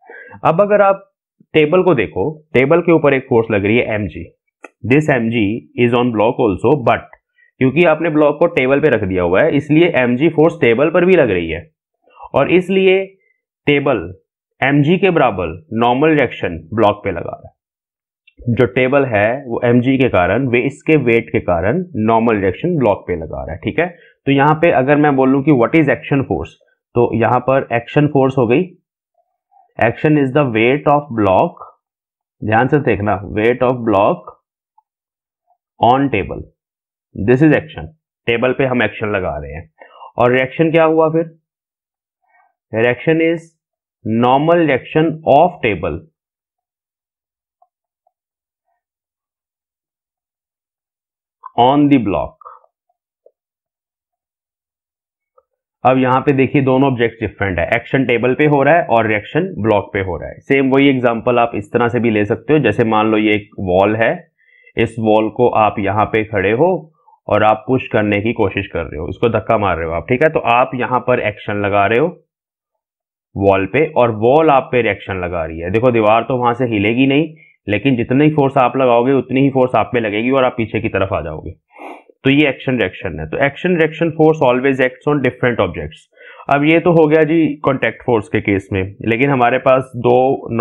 अब अगर आप टेबल को देखो टेबल के ऊपर एक फोर्स लग रही है M this M is on block also but क्योंकि आपने ब्लॉक को टेबल पे रख दिया हुआ है इसलिए एम फोर्स टेबल पर भी लग रही है और इसलिए टेबल एम के बराबर नॉर्मल रिएक्शन ब्लॉक पे लगा रहा है जो टेबल है वो एम के कारण वे इसके वेट के कारण नॉर्मल रिएक्शन ब्लॉक पे लगा रहा है ठीक है तो यहां पे अगर मैं बोलूं कि व्हाट इज एक्शन फोर्स तो यहां पर एक्शन फोर्स हो गई action is the weight of block ध्यान से देखना weight of block on table this is action table पे हम एक्शन लगा रहे हैं और रिएक्शन क्या हुआ फिर reaction is normal reaction of table on the block अब यहां पे देखिए दोनों ऑब्जेक्ट डिफरेंट है एक्शन टेबल पे हो रहा है और रिएक्शन ब्लॉक पे हो रहा है सेम वही एग्जांपल आप इस तरह से भी ले सकते हो जैसे मान लो ये एक वॉल है इस वॉल को आप यहां पे खड़े हो और आप पुश करने की कोशिश कर रहे हो इसको धक्का मार रहे हो आप ठीक है तो आप यहां पर एक्शन लगा रहे हो वॉल पे और वॉल आप पे रिएक्शन लगा रही है देखो दीवार तो वहां से हिलेगी नहीं लेकिन जितनी फोर्स आप लगाओगे उतनी ही फोर्स आप पे लगेगी और आप पीछे की तरफ आ जाओगे तो ये एक्शन रिएक्शन है तो action reaction force always act on different objects अब ये तो हो गया जी कॉन्टैक्ट फोर्स के केस में लेकिन हमारे पास दो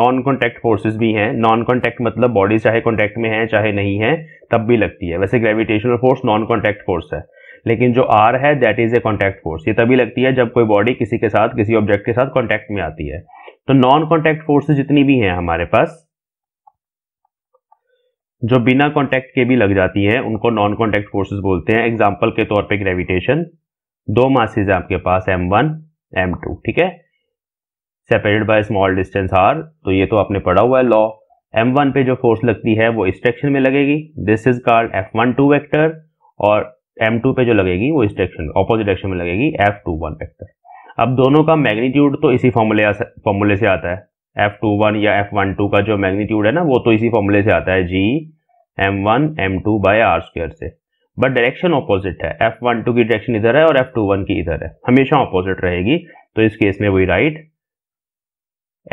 नॉन कॉन्टैक्ट फोर्सेज भी हैं नॉन कॉन्टैक्ट मतलब बॉडी चाहे कॉन्टैक्ट में है चाहे नहीं है तब भी लगती है वैसे gravitational force non contact force है लेकिन जो आर है that is a contact force ये तभी लगती है जब कोई बॉडी किसी के साथ किसी ऑब्जेक्ट के साथ कॉन्टैक्ट में आती है तो नॉन कॉन्टैक्ट फोर्सेज जितनी भी हैं हमारे पास जो बिना कॉन्टैक्ट के भी लग जाती हैं उनको नॉन कॉन्टैक्ट फोर्सेज बोलते हैं एग्जाम्पल के तौर पर ग्रेविटेशन दो मासेज है आपके पास एम वन एम टू ठीक है separated by small distance R तो ये तो आपने पढ़ा हुआ है लॉ एम वन पे जो फोर्स लगती है वो इस डायरेक्शन में लगेगी this is called F one two vector और एम टू पे जो लगेगी वो इस डायरेक्शन ऑपोजिट डायरेक्शन में लगेगी एफ टू वन वेक्टर अब दोनों का मैग्नीट्यूड तो इसी फॉर्मूले फॉर्मूले से आता है एफ टू वन या एफ वन टू का जो मैग्नीट्यूड है ना वो तो इसी फॉर्मूले से आता है G M one M two by R square से बट डायरेक्शन ऑपोजिट है एफ वन टू की डायरेक्शन इधर है और एफ टू वन की इधर है हमेशा ऑपोजिट रहेगी तो इस केस में वही right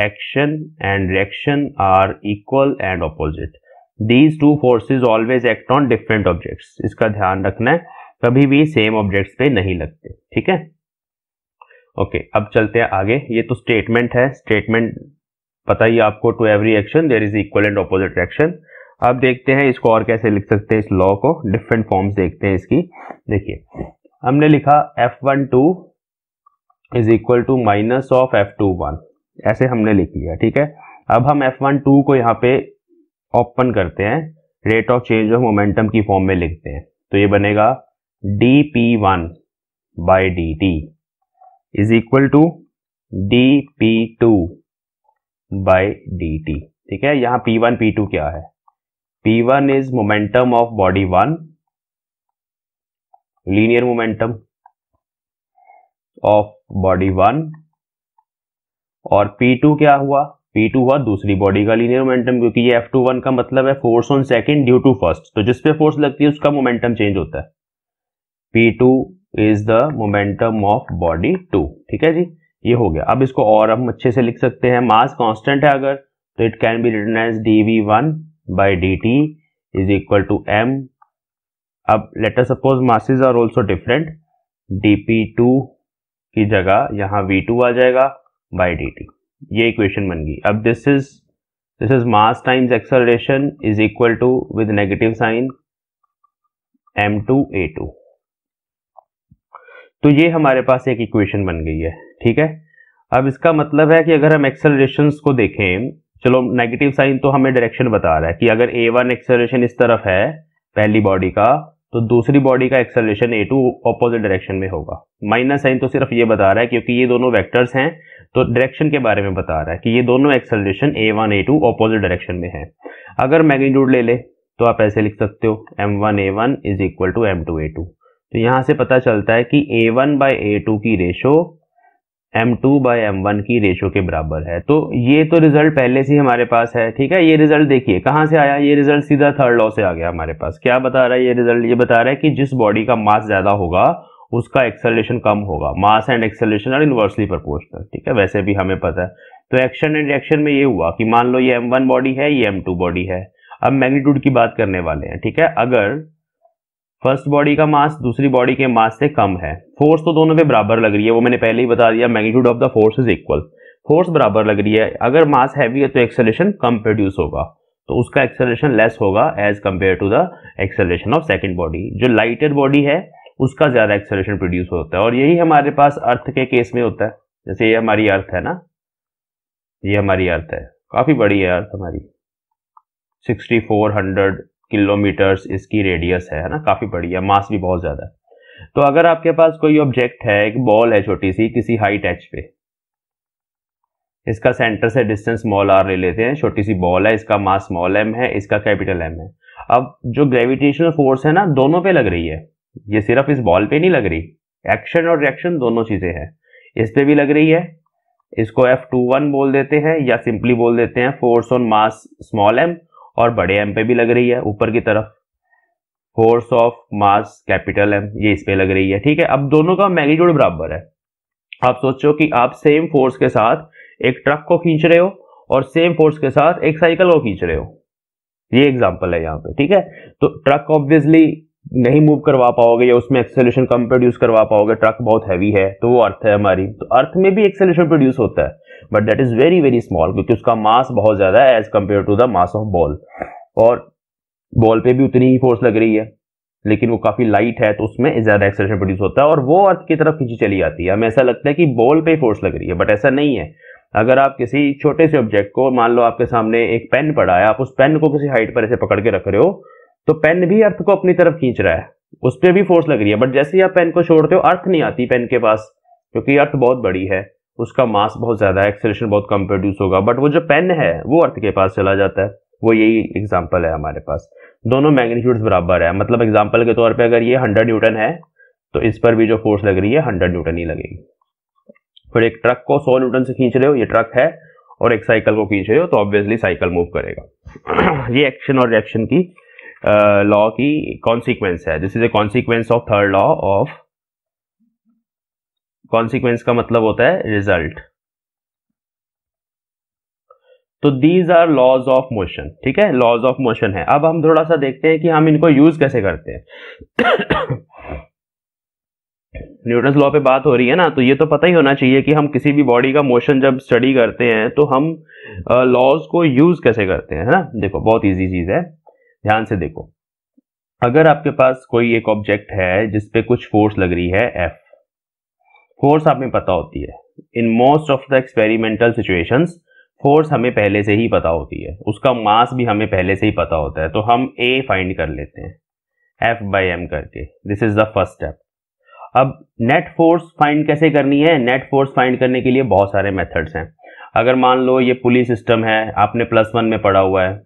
action and reaction are equal and opposite these two forces always act on different objects इसका ध्यान रखना है कभी भी सेम ऑब्जेक्ट्स पे नहीं लगते ठीक है ओके okay, अब चलते हैं आगे ये तो स्टेटमेंट है स्टेटमेंट पता ही आपको to every action there is equal and opposite action अब देखते हैं इसको और कैसे लिख सकते हैं इस लॉ को डिफरेंट फॉर्म्स देखते हैं इसकी देखिए हमने लिखा F one two is equal to minus of F two one ऐसे हमने लिख लिया ठीक है अब हम एफ वन टू को यहाँ पे ओपन करते हैं rate of change of momentum की फॉर्म में लिखते हैं तो ये बनेगा D P one by D T is equal to D P two by D T ठीक है यहां पी वन पी टू क्या है P one is momentum of body one linear momentum of body one और P two क्या हुआ P to हुआ दूसरी बॉडी का लीनियर मोमेंटम क्योंकि ये F21 का मतलब है force on second due to first तो जिस पे फोर्स लगती है उसका मोमेंटम चेंज होता है P two is the momentum of body two ठीक है जी ये हो गया अब इसको और हम अच्छे से लिख सकते हैं मास कांस्टेंट है अगर तो it can be written as D V one by D T is equal to M अब let us suppose masses are also different D P two की जगह यहाँ वी टू आ जाएगा बाई डी टी ये इक्वेशन बन गई अब this is this is mass times acceleration is equal to with negative sign M two A two तो ये हमारे पास एक इक्वेशन बन गई है ठीक है अब इसका मतलब है कि अगर हम एक्सलेशन को देखें चलो नेगेटिव साइन तो हमें डायरेक्शन बता रहा है कि अगर ए वन एक्सलेशन इस तरफ है पहली बॉडी का तो दूसरी बॉडी का acceleration A two opposite direction में होगा माइनस साइन तो सिर्फ ये बता रहा है क्योंकि ये दोनों वेक्टर्स हैं तो डायरेक्शन के बारे में बता रहा है कि ये दोनों acceleration A one A two opposite direction में है अगर मैग्नीट्यूड ले ले तो आप ऐसे लिख सकते हो M one A one is equal to M two A two तो यहाँ से पता चलता है कि A one by A two की ratio M two by M one की रेशो के बराबर है तो ये तो रिजल्ट पहले से हमारे पास है ठीक है ये रिजल्ट देखिए कहाँ से आया ये रिजल्ट सीधा थर्ड लॉ से आ गया हमारे पास क्या बता रहा है ये रिजल्ट ये बता रहा है कि जिस बॉडी का मास ज़्यादा होगा उसका एक्सेलेशन कम होगा mass and acceleration are inversely proportional ठीक है वैसे भी हमें पता है तो एक्शन एंड रिएक्शन में ये हुआ कि मान लो ये एम वन बॉडी है ये एम टू बॉडी है अब मैग्नीट्यूड की बात करने वाले हैं ठीक है अगर फर्स्ट बॉडी का मास दूसरी बॉडी के मास से कम है फोर्स तो दोनों पे बराबर लग रही है वो मैंने पहले ही बता दिया magnitude of the force is equal force बराबर लग रही है अगर मास हैवी है तो एक्सेलेशन कम प्रोड्यूस होगा तो उसका एक्सेलेशन लेस होगा as compare to the acceleration of second body जो लाइटर बॉडी है उसका ज़्यादा एक्सेलेशन प्रोड्यूस होता है और यही हमारे पास अर्थ के केस में होता है जैसे ये हमारी अर्थ है ना ये हमारी अर्थ है काफ़ी बड़ी है अर्थ हमारी 6400 किलोमीटर इसकी रेडियस है ना काफ़ी बड़ी है मास भी बहुत ज़्यादा तो अगर आपके पास कोई ऑब्जेक्ट है एक बॉल है छोटी सी किसी हाइट एच पे इसका सेंटर से डिस्टेंस स्मॉल आर ले लेते हैं छोटी सी बॉल है इसका मास स्मॉल एम है इसका कैपिटल एम है अब जो ग्रेविटेशनल फोर्स है ना दोनों पे लग रही है ये सिर्फ इस बॉल पे नहीं लग रही एक्शन और रिएक्शन दोनों चीजें हैं इस पे भी लग रही है इसको एफ टू वन बोल देते हैं या सिंपली बोल देते हैं force on mass small M और बड़े एम पे भी लग रही है ऊपर की तरफ force of mass capital M ये इस पे लग रही है ठीक है अब दोनों का मैग्नीट्यूड बराबर है आप सोचो कि आप सेम फोर्स के साथ एक ट्रक को खींच रहे हो और सेम फोर्स के साथ एक साइकिल को खींच रहे हो ये एग्जाम्पल है यहाँ पे ठीक है तो ट्रक ऑब्वियसली नहीं मूव करवा पाओगे या उसमें एक्सेलेशन कम प्रोड्यूस करवा पाओगे ट्रक बहुत हैवी है तो वो अर्थ है हमारी तो अर्थ में भी एक्सेलेशन प्रोड्यूस होता है but that is very very small क्योंकि उसका मास बहुत ज़्यादा है as compare to the mass of ball और बॉल पे भी उतनी ही फोर्स लग रही है लेकिन वो काफ़ी लाइट है तो उसमें ज़्यादा एक्सेलेशन प्रोड्यूस होता है और वो अर्थ की तरफ खींची चली जाती है हमें ऐसा लगता है कि बॉल पे फोर्स लग रही है बट ऐसा नहीं है अगर आप किसी छोटे से ऑब्जेक्ट को मान लो आपके सामने एक पेन पड़ा है आप उस पेन को किसी हाइट पर ऐसे पकड़ के रख रहे हो तो पेन भी अर्थ को अपनी तरफ खींच रहा है उस पर भी फोर्स लग रही है बट जैसे ही आप पेन को छोड़ते हो अर्थ नहीं आती पेन के पास क्योंकि अर्थ बहुत बड़ी है उसका मास बहुत ज़्यादा है एक्सेलेशन बहुत कम प्रोड्यूस होगा बट वो जो पेन है वो अर्थ के पास चला जाता है वो यही एग्जाम्पल है हमारे पास दोनों मैग्नीट्यूड्स बराबर है मतलब एग्जाम्पल के तौर पर अगर ये हंड्रेड न्यूटन है तो इस पर भी जो फोर्स लग रही है हंड्रेड न्यूटन ही लगेगी फिर एक ट्रक को सौ न्यूटन से खींच रहे हो ये ट्रक है और एक साइकिल को खींच रहे हो तो ऑब्वियसली साइकिल मूव करेगा <clears throat> ये एक्शन और रिएक्शन की लॉ की कॉन्सिक्वेंस है this is a consequence of third law of consequence का मतलब होता है रिजल्ट तो these are laws of motion ठीक है लॉज ऑफ मोशन है अब हम थोड़ा सा देखते हैं कि हम इनको यूज कैसे करते हैं न्यूटन लॉ पे बात हो रही है ना तो ये तो पता ही होना चाहिए कि हम किसी भी बॉडी का मोशन जब स्टडी करते हैं तो हम लॉज को यूज कैसे करते हैं है ना देखो बहुत इजी चीज है ध्यान से देखो अगर आपके पास कोई एक ऑब्जेक्ट है जिसपे कुछ फोर्स लग रही है एफ फोर्स आपने पता होती है in most of the experimental situation force हमें पहले से ही पता होती है उसका मास भी हमें पहले से ही पता होता है तो हम ए फाइंड कर लेते हैं एफ बाई एम करके this is the first step अब नेट फोर्स फाइंड कैसे करनी है नेट फोर्स फाइंड करने के लिए बहुत सारे मेथड्स हैं अगर मान लो ये पुलिस सिस्टम है आपने प्लस वन में पढ़ा हुआ है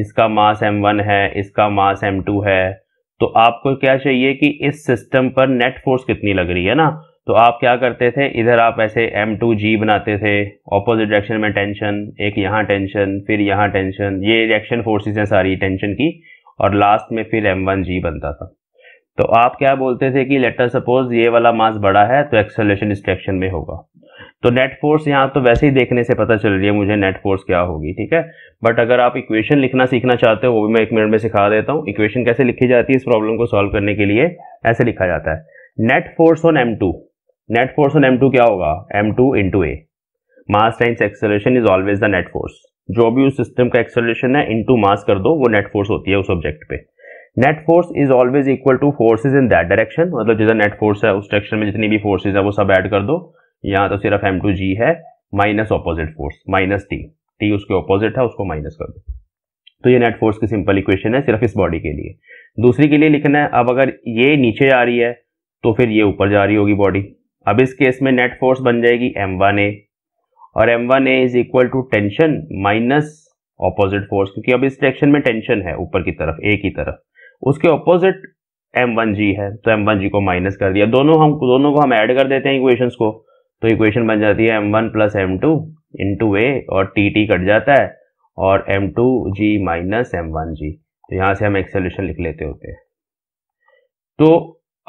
इसका मास एम वन है इसका मास एम टू है तो आपको क्या चाहिए कि इस सिस्टम पर नेट फोर्स कितनी लग रही है ना तो आप क्या करते थे इधर आप ऐसे एम टू जी बनाते थे ऑपोजिट डायरेक्शन में टेंशन एक यहाँ टेंशन फिर यहाँ टेंशन ये रिएक्शन फोर्सेज हैं सारी टेंशन की और लास्ट में फिर एम वन जी बनता था तो आप क्या बोलते थे कि लेटर सपोज ये वाला मास बड़ा है तो एक्सेलेशन इस डायरेक्शन में होगा तो नेट फोर्स यहाँ तो वैसे ही देखने से पता चल रही है मुझे नेट फोर्स क्या होगी ठीक है बट अगर आप इक्वेशन लिखना सीखना चाहते हो वो भी मैं एक मिनट में सिखा देता हूँ इक्वेशन कैसे लिखी जाती है इस प्रॉब्लम को सॉल्व करने के लिए ऐसे लिखा जाता है net force on M two net force on M two क्या होगा M two two A mass times acceleration is always the net force जो भी उस सिस्टम का एक्सेलेशन है इंटू मास कर दो वो नेट फोर्स होती है उस ऑब्जेक्ट पे net force is always equal to forces in that direction मतलब जितना नेट फोर्स है उस डायरेक्शन में जितनी भी फोर्सेज है वो सब ऐड कर दो यहां तो सिर्फ एम टू जी है minus opposite force minus T T उसके ऑपोजिट है उसको माइनस कर दो तो ये नेट फोर्स की सिंपल इक्वेशन है सिर्फ इस बॉडी के लिए दूसरी के लिए लिखना है अब अगर ये नीचे जा रही है तो फिर ये ऊपर जा रही होगी बॉडी अब इस केस में नेट फोर्स बन जाएगी एम वन ए और M one A is equal to tension minus opposite force क्योंकि अब इस डायरेक्शन में टेंशन है ऊपर की तरफ ए की तरफ उसके ऑपोजिट एम वन जी है तो एम वन जी को माइनस कर दिया दोनों हम दोनों को हम ऐड कर देते हैं इक्वेशंस को तो इक्वेशन बन जाती है M one plus M two two A और टी टी कट जाता है और M two G minus M one G तो यहाँ से हम एक्सेलेशन लिख लेते होते हैं तो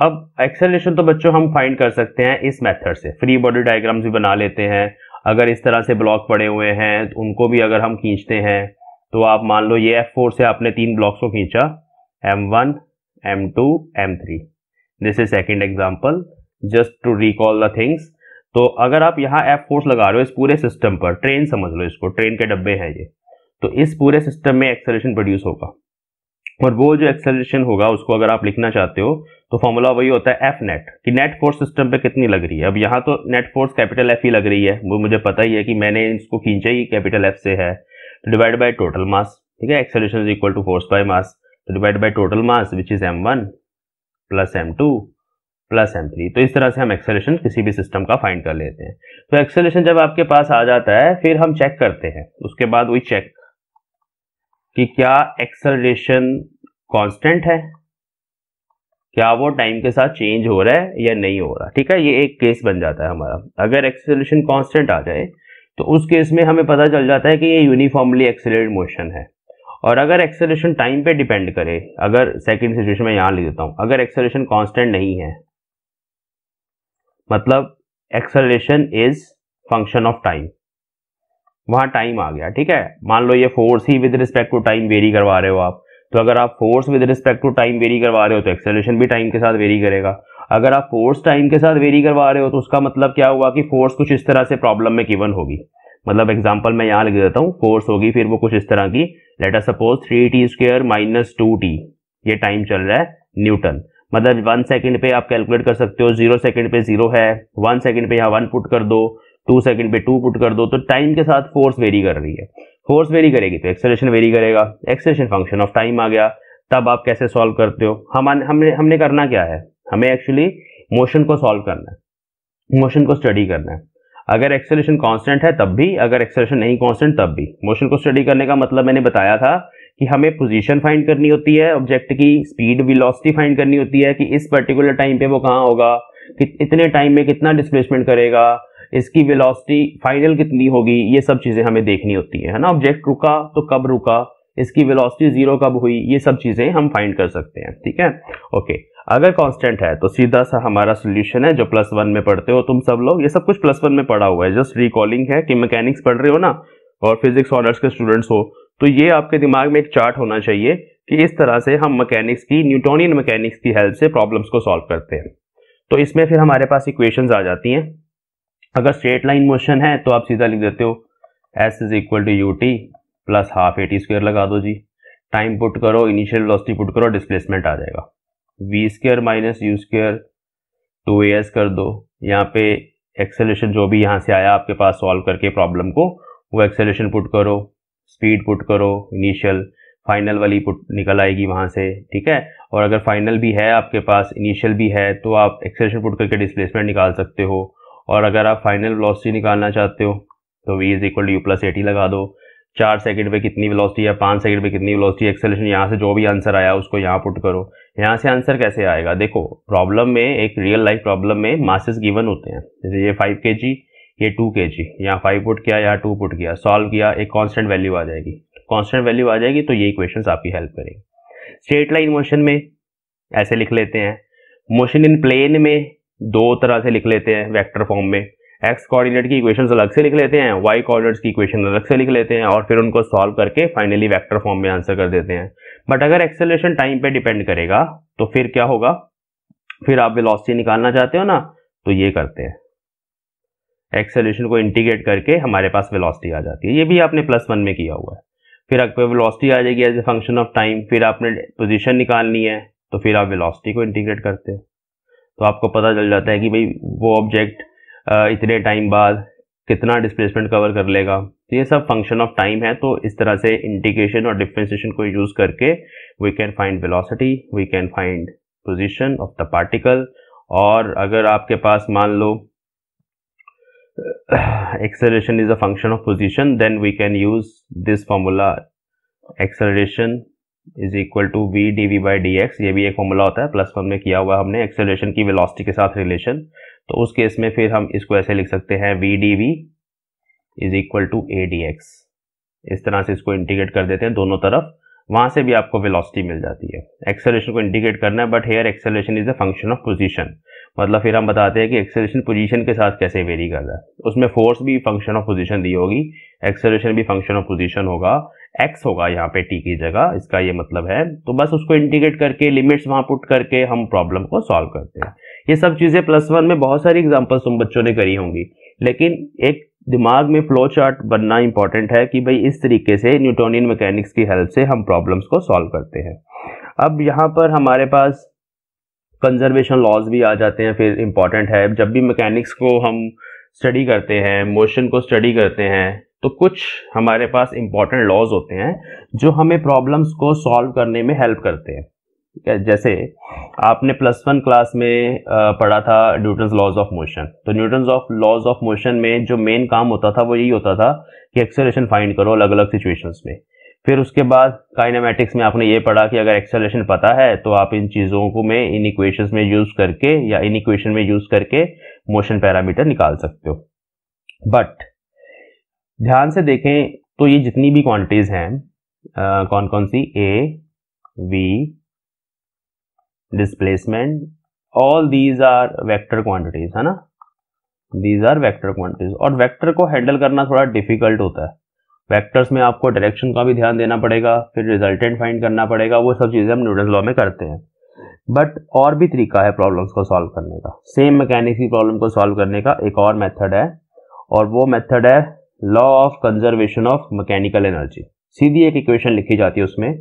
अब एक्सेलेशन तो बच्चों हम फाइंड कर सकते हैं इस मेथड से फ्री बॉडी डायग्राम्स भी बना लेते हैं अगर इस तरह से ब्लॉक पड़े हुए हैं तो उनको भी अगर हम खींचते हैं तो आप मान लो ये एफ फोर से आपने तीन ब्लॉक्स को खींचा M one M two M three this is second example just to recall the things तो अगर आप यहाँ एफ फोर्स लगा रहे हो इस पूरे सिस्टम पर ट्रेन समझ लो इसको ट्रेन के डब्बे हैं ये तो इस पूरे सिस्टम में एक्सेलरेशन प्रोड्यूस होगा और वो जो एक्सेलरेशन होगा उसको अगर आप लिखना चाहते हो तो फॉर्मूला वही होता है एफ नेट कि नेट फोर्स सिस्टम पे कितनी लग रही है अब यहाँ तो नेट फोर्स कैपिटल एफ ही लग रही है वो मुझे पता ही है कि मैंने इसको खींचा ही कैपिटल एफ से है डिवाइड बाई टोटल मास ठीक है acceleration is equal to force by mass divide by total mass which is M one plus M two plus M three तो इस तरह से हम एक्सेलेशन किसी भी सिस्टम का फाइंड कर लेते हैं तो एक्सेलेशन जब आपके पास आ जाता है फिर हम चेक करते हैं उसके बाद वही चेक कि क्या एक्सेलेशन कांस्टेंट है क्या वो टाइम के साथ चेंज हो रहा है या नहीं हो रहा ठीक है ये एक केस बन जाता है हमारा अगर एक्सेलेशन कॉन्स्टेंट आ जाए तो उस केस में हमें पता चल जाता है कि ये यूनिफॉर्मली एक्सेलरेट मोशन है और अगर एक्सेलेशन टाइम पे डिपेंड करे अगर सेकंड सिचुएशन में यहाँ लिख देता हूँ अगर एक्सेलेशन कांस्टेंट नहीं है मतलब acceleration is function of time वहां टाइम आ गया ठीक है मान लो ये फोर्स ही with respect to time vary करवा रहे हो आप तो अगर आप force with respect to time vary करवा रहे हो तो एक्सेलेशन भी टाइम के साथ वेरी करेगा अगर आप फोर्स टाइम के साथ वेरी करवा रहे हो तो उसका मतलब क्या हुआ कि फोर्स कुछ इस तरह से प्रॉब्लम में गिवन होगी मतलब एग्जाम्पल मैं यहाँ लिख देता हूँ फोर्स होगी फिर वो कुछ इस तरह की लेटर suppose three T square minus two T ये टाइम चल रहा है न्यूटन मतलब वन सेकंड पे आप कैलकुलेट कर सकते हो जीरो सेकंड पे जीरो है वन सेकंड पे यहाँ वन पुट कर दो टू सेकंड पे टू पुट कर दो तो टाइम के साथ फोर्स वेरी कर रही है फोर्स वेरी करेगी तो एक्सेलेशन वेरी करेगा एक्सेलेशन फंक्शन ऑफ टाइम आ गया तब आप कैसे सॉल्व करते हो हम हमने हमने करना क्या है हमें एक्चुअली मोशन को सॉल्व करना है मोशन को स्टडी करना है अगर एक्सेलेशन कांस्टेंट है तब भी अगर एक्सेलेशन नहीं कांस्टेंट तब भी मोशन को स्टडी करने का मतलब मैंने बताया था कि हमें पोजीशन फाइंड करनी होती है ऑब्जेक्ट की स्पीड वेलोसिटी फाइंड करनी होती है कि इस पर्टिकुलर टाइम पे वो कहाँ होगा कि इतने टाइम में कितना डिस्प्लेसमेंट करेगा इसकी वेलोसिटी फाइनल कितनी होगी ये सब चीज़ें हमें देखनी होती है है ना ऑब्जेक्ट रुका तो कब रुका इसकी वेलोसिटी जीरो कब हुई ये सब चीज़ें हम फाइंड कर सकते हैं ठीक है ओके अगर कांस्टेंट है तो सीधा सा हमारा सोल्यूशन है जो प्लस वन में पढ़ते हो तुम सब लोग ये सब कुछ प्लस वन में पढ़ा हुआ है जस्ट रिकॉलिंग है कि मैकेनिक्स पढ़ रहे हो ना और फिजिक्स ऑनर्स के स्टूडेंट्स हो तो ये आपके दिमाग में एक चार्ट होना चाहिए कि इस तरह से हम मैकेनिक्स की न्यूटोनियन मैकेनिक्स की हेल्प से प्रॉब्लम्स को सॉल्व करते हैं तो इसमें फिर हमारे पास इक्वेशंस आ जाती हैं अगर स्ट्रेट लाइन मोशन है तो आप सीधा लिख देते हो S is equal to U T plus half A T square लगा दो जी टाइम पुट करो इनिशियल वेलोसिटी पुट करो डिस्प्लेसमेंट आ जाएगा V square minus U square two A S कर दो यहाँ पे एक्सेलेशन जो भी यहाँ से आया आपके पास सॉल्व करके प्रॉब्लम को वो एक्सेलेशन पुट करो स्पीड पुट करो इनिशियल फाइनल वाली पुट निकल आएगी वहाँ से ठीक है और अगर फाइनल भी है आपके पास इनिशियल भी है तो आप एक्सेलेशन पुट करके डिस्प्लेसमेंट निकाल सकते हो और अगर आप फाइनल वेलोसिटी निकालना चाहते हो तो V is equal to U plus A T लगा दो चार सेकंड पे कितनी वेलोसिटी है पाँच सेकंड पे कितनी वेलोसिटी एक्सेलेशन यहाँ से जो भी आंसर आया उसको यहाँ पुट करो यहाँ से आंसर कैसे आएगा देखो प्रॉब्लम में एक रियल लाइफ प्रॉब्लम में मासेस गिवन होते हैं जैसे ये फाइव के जी ये टू के जी यहाँ फाइव पुट किया यहाँ टू पुट किया सॉल्व किया एक कांस्टेंट वैल्यू आ जाएगी कांस्टेंट वैल्यू आ जाएगी तो ये इक्वेशंस आपकी हेल्प करेंगे स्ट्रेट लाइन मोशन में ऐसे लिख लेते हैं मोशन इन प्लेन में दो तरह से लिख लेते हैं वैक्टर फॉर्म में एक्स कॉर्डिनेट की इक्वेशन अलग से लिख लेते हैं वाई कॉर्डिनेट्स की इक्वेशन अलग से लिख लेते हैं और फिर उनको सॉल्व करके फाइनली वैक्टर फॉर्म में आंसर कर देते हैं बट अगर एक्सेलेशन टाइम पर डिपेंड करेगा तो फिर क्या होगा फिर आप वेलोसिटी निकालना चाहते हो ना तो ये करते हैं एक्सेलेशन को इंटीग्रेट करके हमारे पास वेलोसिटी आ जाती है ये भी आपने प्लस वन में किया हुआ है फिर आप वेलोसिटी आ जाएगी as a function of time फिर आपने पोजीशन निकालनी है तो फिर आप वेलोसिटी को इंटीग्रेट करते हैं तो आपको पता चल जाता है कि भाई वो ऑब्जेक्ट इतने टाइम बाद कितना डिस्प्लेसमेंट कवर कर लेगा तो ये सब फंक्शन ऑफ टाइम है तो इस तरह से इंटीग्रेशन और डिफ्रेंसिएशन को यूज़ करके we can find velocity we can find position of the particle और अगर आपके पास मान लो acceleration is a function of position then we can use this formula acceleration is equal to V D V by D X ये भी एक formula होता है प्लस वन में किया हुआ हमने एक्सेलेशन की वेलोसिटी के साथ रिलेशन तो उस केस में फिर हम इसको ऐसे लिख सकते हैं V D V is equal to A D X इस तरह से इसको इंटीग्रेट कर देते हैं दोनों तरफ वहां से भी आपको वेलोसिटी मिल जाती है एक्सेलेशन को इंडिकेट करना है but here acceleration is a function of position मतलब फिर हम बताते हैं कि एक्सेलेशन पोजीशन के साथ कैसे वेरी कर रहा है उसमें फोर्स भी फंक्शन ऑफ पोजीशन दी होगी एक्सेलेशन भी फंक्शन ऑफ पोजीशन होगा एक्स होगा यहाँ पे टी की जगह इसका ये मतलब है तो बस उसको इंडिकेट करके लिमिट्स वहाँ पुट करके हम प्रॉब्लम को सॉल्व करते हैं ये सब चीज़ें प्लस वन में बहुत सारी एग्जाम्पल्स तुम बच्चों ने करी होंगी लेकिन एक दिमाग में फ्लो चार्ट बनना इंपॉर्टेंट है कि भाई इस तरीके से न्यूटोनियन मैकेनिक्स की हेल्प से हम प्रॉब्लम्स को सॉल्व करते हैं अब यहाँ पर हमारे पास कंजर्वेशन लॉज भी आ जाते हैं फिर इम्पॉर्टेंट है जब भी मैकेनिक्स को हम स्टडी करते हैं मोशन को स्टडी करते हैं तो कुछ हमारे पास इम्पॉर्टेंट लॉज होते हैं जो हमें प्रॉब्लम्स को सॉल्व करने में हेल्प करते हैं ठीक है जैसे आपने प्लस वन क्लास में पढ़ा था न्यूटन लॉज ऑफ मोशन तो Newton of laws of motion में जो मेन काम होता था वो यही होता था कि एक्सेलेशन फाइंड करो अलग अलग सिचुएशंस में फिर उसके बाद काइनामेटिक्स में आपने ये पढ़ा कि अगर एक्सेलेशन पता है तो आप इन चीज़ों को में इन इक्वेशंस में यूज़ करके या इन इक्वेशन में यूज़ करके मोशन पैरामीटर निकाल सकते हो बट ध्यान से देखें तो ये जितनी भी क्वांटिटीज़ हैं कौन कौन सी A V displacement all these are vector quantities है ना दीज आर वैक्टर क्वान्टिटीज और वैक्टर को हैंडल करना थोड़ा डिफिकल्ट होता है वैक्टर्स में आपको डायरेक्शन का भी ध्यान देना पड़ेगा फिर रिजल्टेंट फाइंड करना पड़ेगा वो सब चीज़ें हम न्यूडल लॉ में करते हैं बट और भी तरीका है प्रॉब्लम्स को सॉल्व करने का सेम मैकेनिक प्रॉब्लम को सॉल्व करने का एक और मेथड है और वो मेथड है law of conservation of mechanical energy सीधी एक इक्वेशन लिखी जाती है उसमें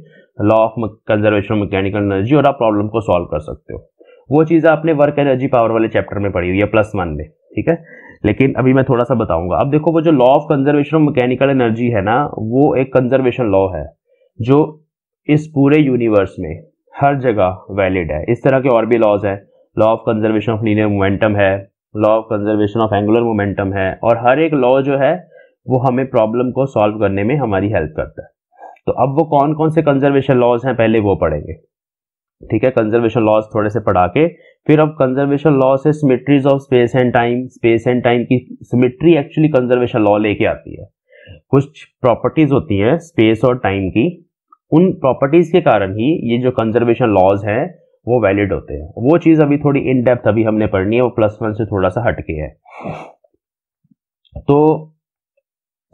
law of conservation mechanical energy और आप प्रॉब्लम को सॉल्व कर सकते हो वो चीज़ आपने वर्क एनर्जी पावर वाले चैप्टर में पढ़ी हुई है प्लस वन में ठीक है लेकिन अभी मैं थोड़ा सा बताऊंगा अब देखो वो जो law of conservation of mechanical energy है ना वो एक कंजर्वेशन लॉ है जो इस पूरे यूनिवर्स में हर जगह वैलिड है इस तरह के और भी लॉज हैं law of conservation of linear momentum है law of conservation of angular momentum है और हर एक लॉ जो है वो हमें प्रॉब्लम को सॉल्व करने में हमारी हेल्प करता है तो अब वो कौन कौन से कंजर्वेशन लॉज हैं पहले वो पढ़ेंगे ठीक है कंजर्वेशन लॉज थोड़े से पढ़ा के फिर अब कंजर्वेशन लॉ से symmetries of space and time space and time की सिमिट्री एक्चुअली कंजर्वेशन लॉ लेके आती है कुछ प्रॉपर्टीज होती हैं स्पेस और टाइम की उन प्रॉपर्टीज के कारण ही ये जो कंजर्वेशन लॉज है वो वैलिड होते हैं वो चीज अभी थोड़ी इन डेप्थ अभी हमने पढ़नी है वो प्लस वन से थोड़ा सा हटके है तो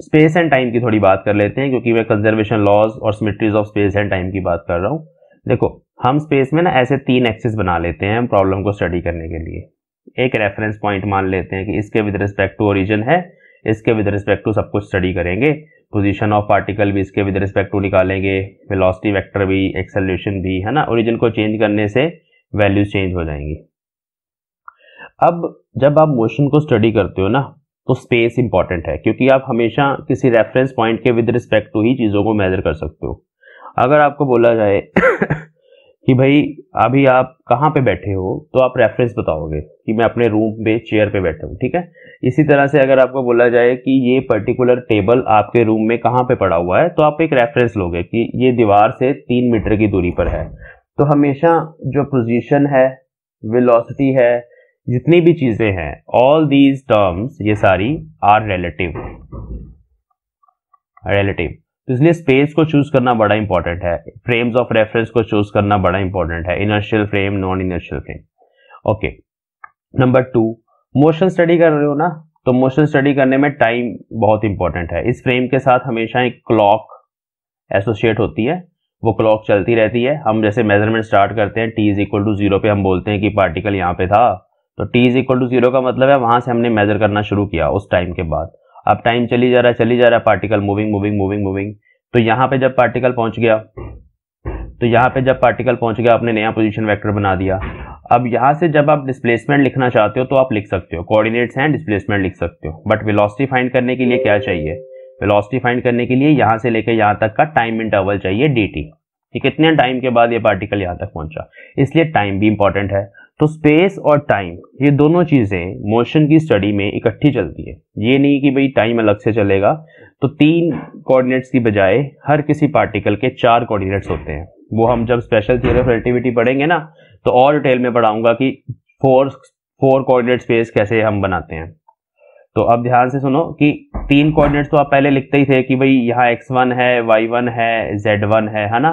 स्पेस एंड टाइम की थोड़ी बात कर लेते हैं क्योंकि मैं कंजर्वेशन लॉज और symmetries of space and time की बात कर रहा हूँ देखो हम स्पेस में ना ऐसे तीन एक्सेस बना लेते हैं प्रॉब्लम को स्टडी करने के लिए एक रेफरेंस पॉइंट मान लेते हैं कि इसके विद रिस्पेक्ट टू ओरिजिन है इसके विद रिस्पेक्ट टू सब कुछ स्टडी करेंगे पोजीशन ऑफ पार्टिकल भी इसके विद रिस्पेक्ट टू निकालेंगे वेलोसिटी वेक्टर भी एक्सेलरेशन भी है ना ओरिजिन को चेंज करने से वैल्यूज चेंज हो जाएंगी अब जब आप मोशन को स्टडी करते हो ना तो स्पेस इंपॉर्टेंट है क्योंकि आप हमेशा किसी रेफरेंस पॉइंट के विद रिस्पेक्ट टू ही चीज़ों को मेजर कर सकते हो अगर आपको बोला जाए <coughs> कि भाई अभी आप कहाँ पे बैठे हो तो आप रेफरेंस बताओगे कि मैं अपने रूम पे चेयर पे बैठा हूँ ठीक है इसी तरह से अगर आपको बोला जाए कि ये पर्टिकुलर टेबल आपके रूम में कहाँ पे पड़ा हुआ है तो आप एक रेफरेंस लोगे कि ये दीवार से तीन मीटर की दूरी पर है तो हमेशा जो पोजीशन है विलोसिटी है जितनी भी चीजें हैं ऑल दीज टर्म्स ये सारी आर रिलेटिव रिलेटिव तो इसलिए स्पेस को चूज करना बड़ा इंपॉर्टेंट है फ्रेम्स ऑफ रेफरेंस को चूज करना बड़ा इंपॉर्टेंट है inertial frame non inertial frame okay number two motion study कर रहे हो ना तो मोशन स्टडी करने में टाइम बहुत इंपॉर्टेंट है इस फ्रेम के साथ हमेशा एक क्लॉक एसोसिएट होती है वो क्लॉक चलती रहती है हम जैसे मेजरमेंट स्टार्ट करते हैं T is equal to zero पे हम बोलते हैं कि पार्टिकल यहाँ पे था तो T is equal to zero का मतलब है वहां से हमने मेजर करना शुरू किया उस टाइम के बाद अब टाइम चली जा रहा है चली जा रहा है particle moving moving moving moving तो यहाँ पे जब पार्टिकल पहुंच गया तो यहाँ पे जब पार्टिकल पहुंच गया आपने नया पोजीशन वेक्टर बना दिया अब यहाँ से जब आप डिस्प्लेसमेंट लिखना चाहते हो तो आप लिख सकते हो कोऑर्डिनेट्स हैं डिस्प्लेसमेंट लिख सकते हो बट वेलोसिटी फाइंड करने के लिए क्या चाहिए वेलोसिटी फाइंड करने के लिए यहाँ से लेकर यहाँ तक का टाइम इंटरवल चाहिए डी कि कितने टाइम के बाद ये पार्टिकल यहाँ तक पहुंचा इसलिए टाइम भी इंपॉर्टेंट है तो स्पेस और टाइम ये दोनों चीज़ें मोशन की स्टडी में इकट्ठी चलती है ये नहीं कि भाई टाइम अलग से चलेगा तो तीन कोऑर्डिनेट्स की बजाय हर किसी पार्टिकल के चार कोऑर्डिनेट्स होते हैं वो हम जब स्पेशल थियरी ऑफ रिलेटिविटी पढ़ेंगे ना तो और डिटेल में पढ़ाऊंगा कि फोर फोर कोऑर्डिनेट स्पेस कैसे हम बनाते हैं तो अब ध्यान से सुनो कि तीन कोऑर्डिनेट्स तो आप पहले लिखते ही थे कि भाई यहाँ एक्स है वाई है जेड है है ना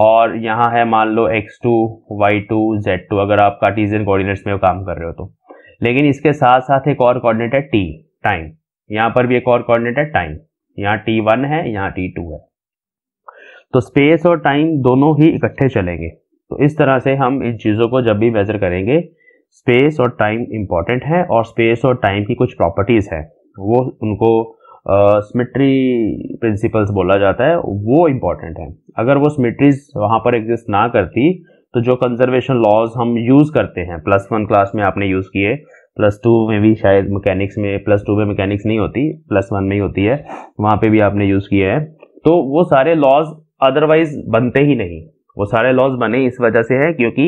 और यहाँ है मान लो X two Y two Z two अगर आप कार्टीजियन कोऑर्डिनेट्स में काम कर रहे हो तो लेकिन इसके साथ साथ एक और कोऑर्डिनेट है टी टाइम यहाँ पर भी एक और कोऑर्डिनेट है टाइम यहाँ टी वन है यहाँ टी टू है तो स्पेस और टाइम दोनों ही इकट्ठे चलेंगे तो इस तरह से हम इन चीज़ों को जब भी मेजर करेंगे स्पेस और टाइम इम्पॉर्टेंट है और स्पेस और टाइम की कुछ प्रॉपर्टीज़ हैं वो उनको स्मिट्री प्रिंसिपल्स बोला जाता है वो इम्पॉर्टेंट है अगर वो स्मिट्रीज वहाँ पर एग्जिस्ट ना करती तो जो कंजर्वेशन लॉज हम यूज़ करते हैं प्लस वन क्लास में आपने यूज़ किए प्लस टू में भी शायद मैकेनिक्स में प्लस टू में मैकेनिक्स नहीं होती प्लस वन में ही होती है वहाँ पे भी आपने यूज़ किए हैं तो वो सारे लॉज अदरवाइज बनते ही नहीं वो सारे लॉज बने इस वजह से है क्योंकि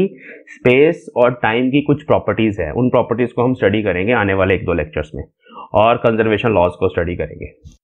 स्पेस और टाइम की कुछ प्रॉपर्टीज़ हैं उन प्रॉपर्टीज़ को हम स्टडी करेंगे आने वाले एक दो लेक्चर्स में और कंजर्वेशन लॉज को स्टडी करेंगे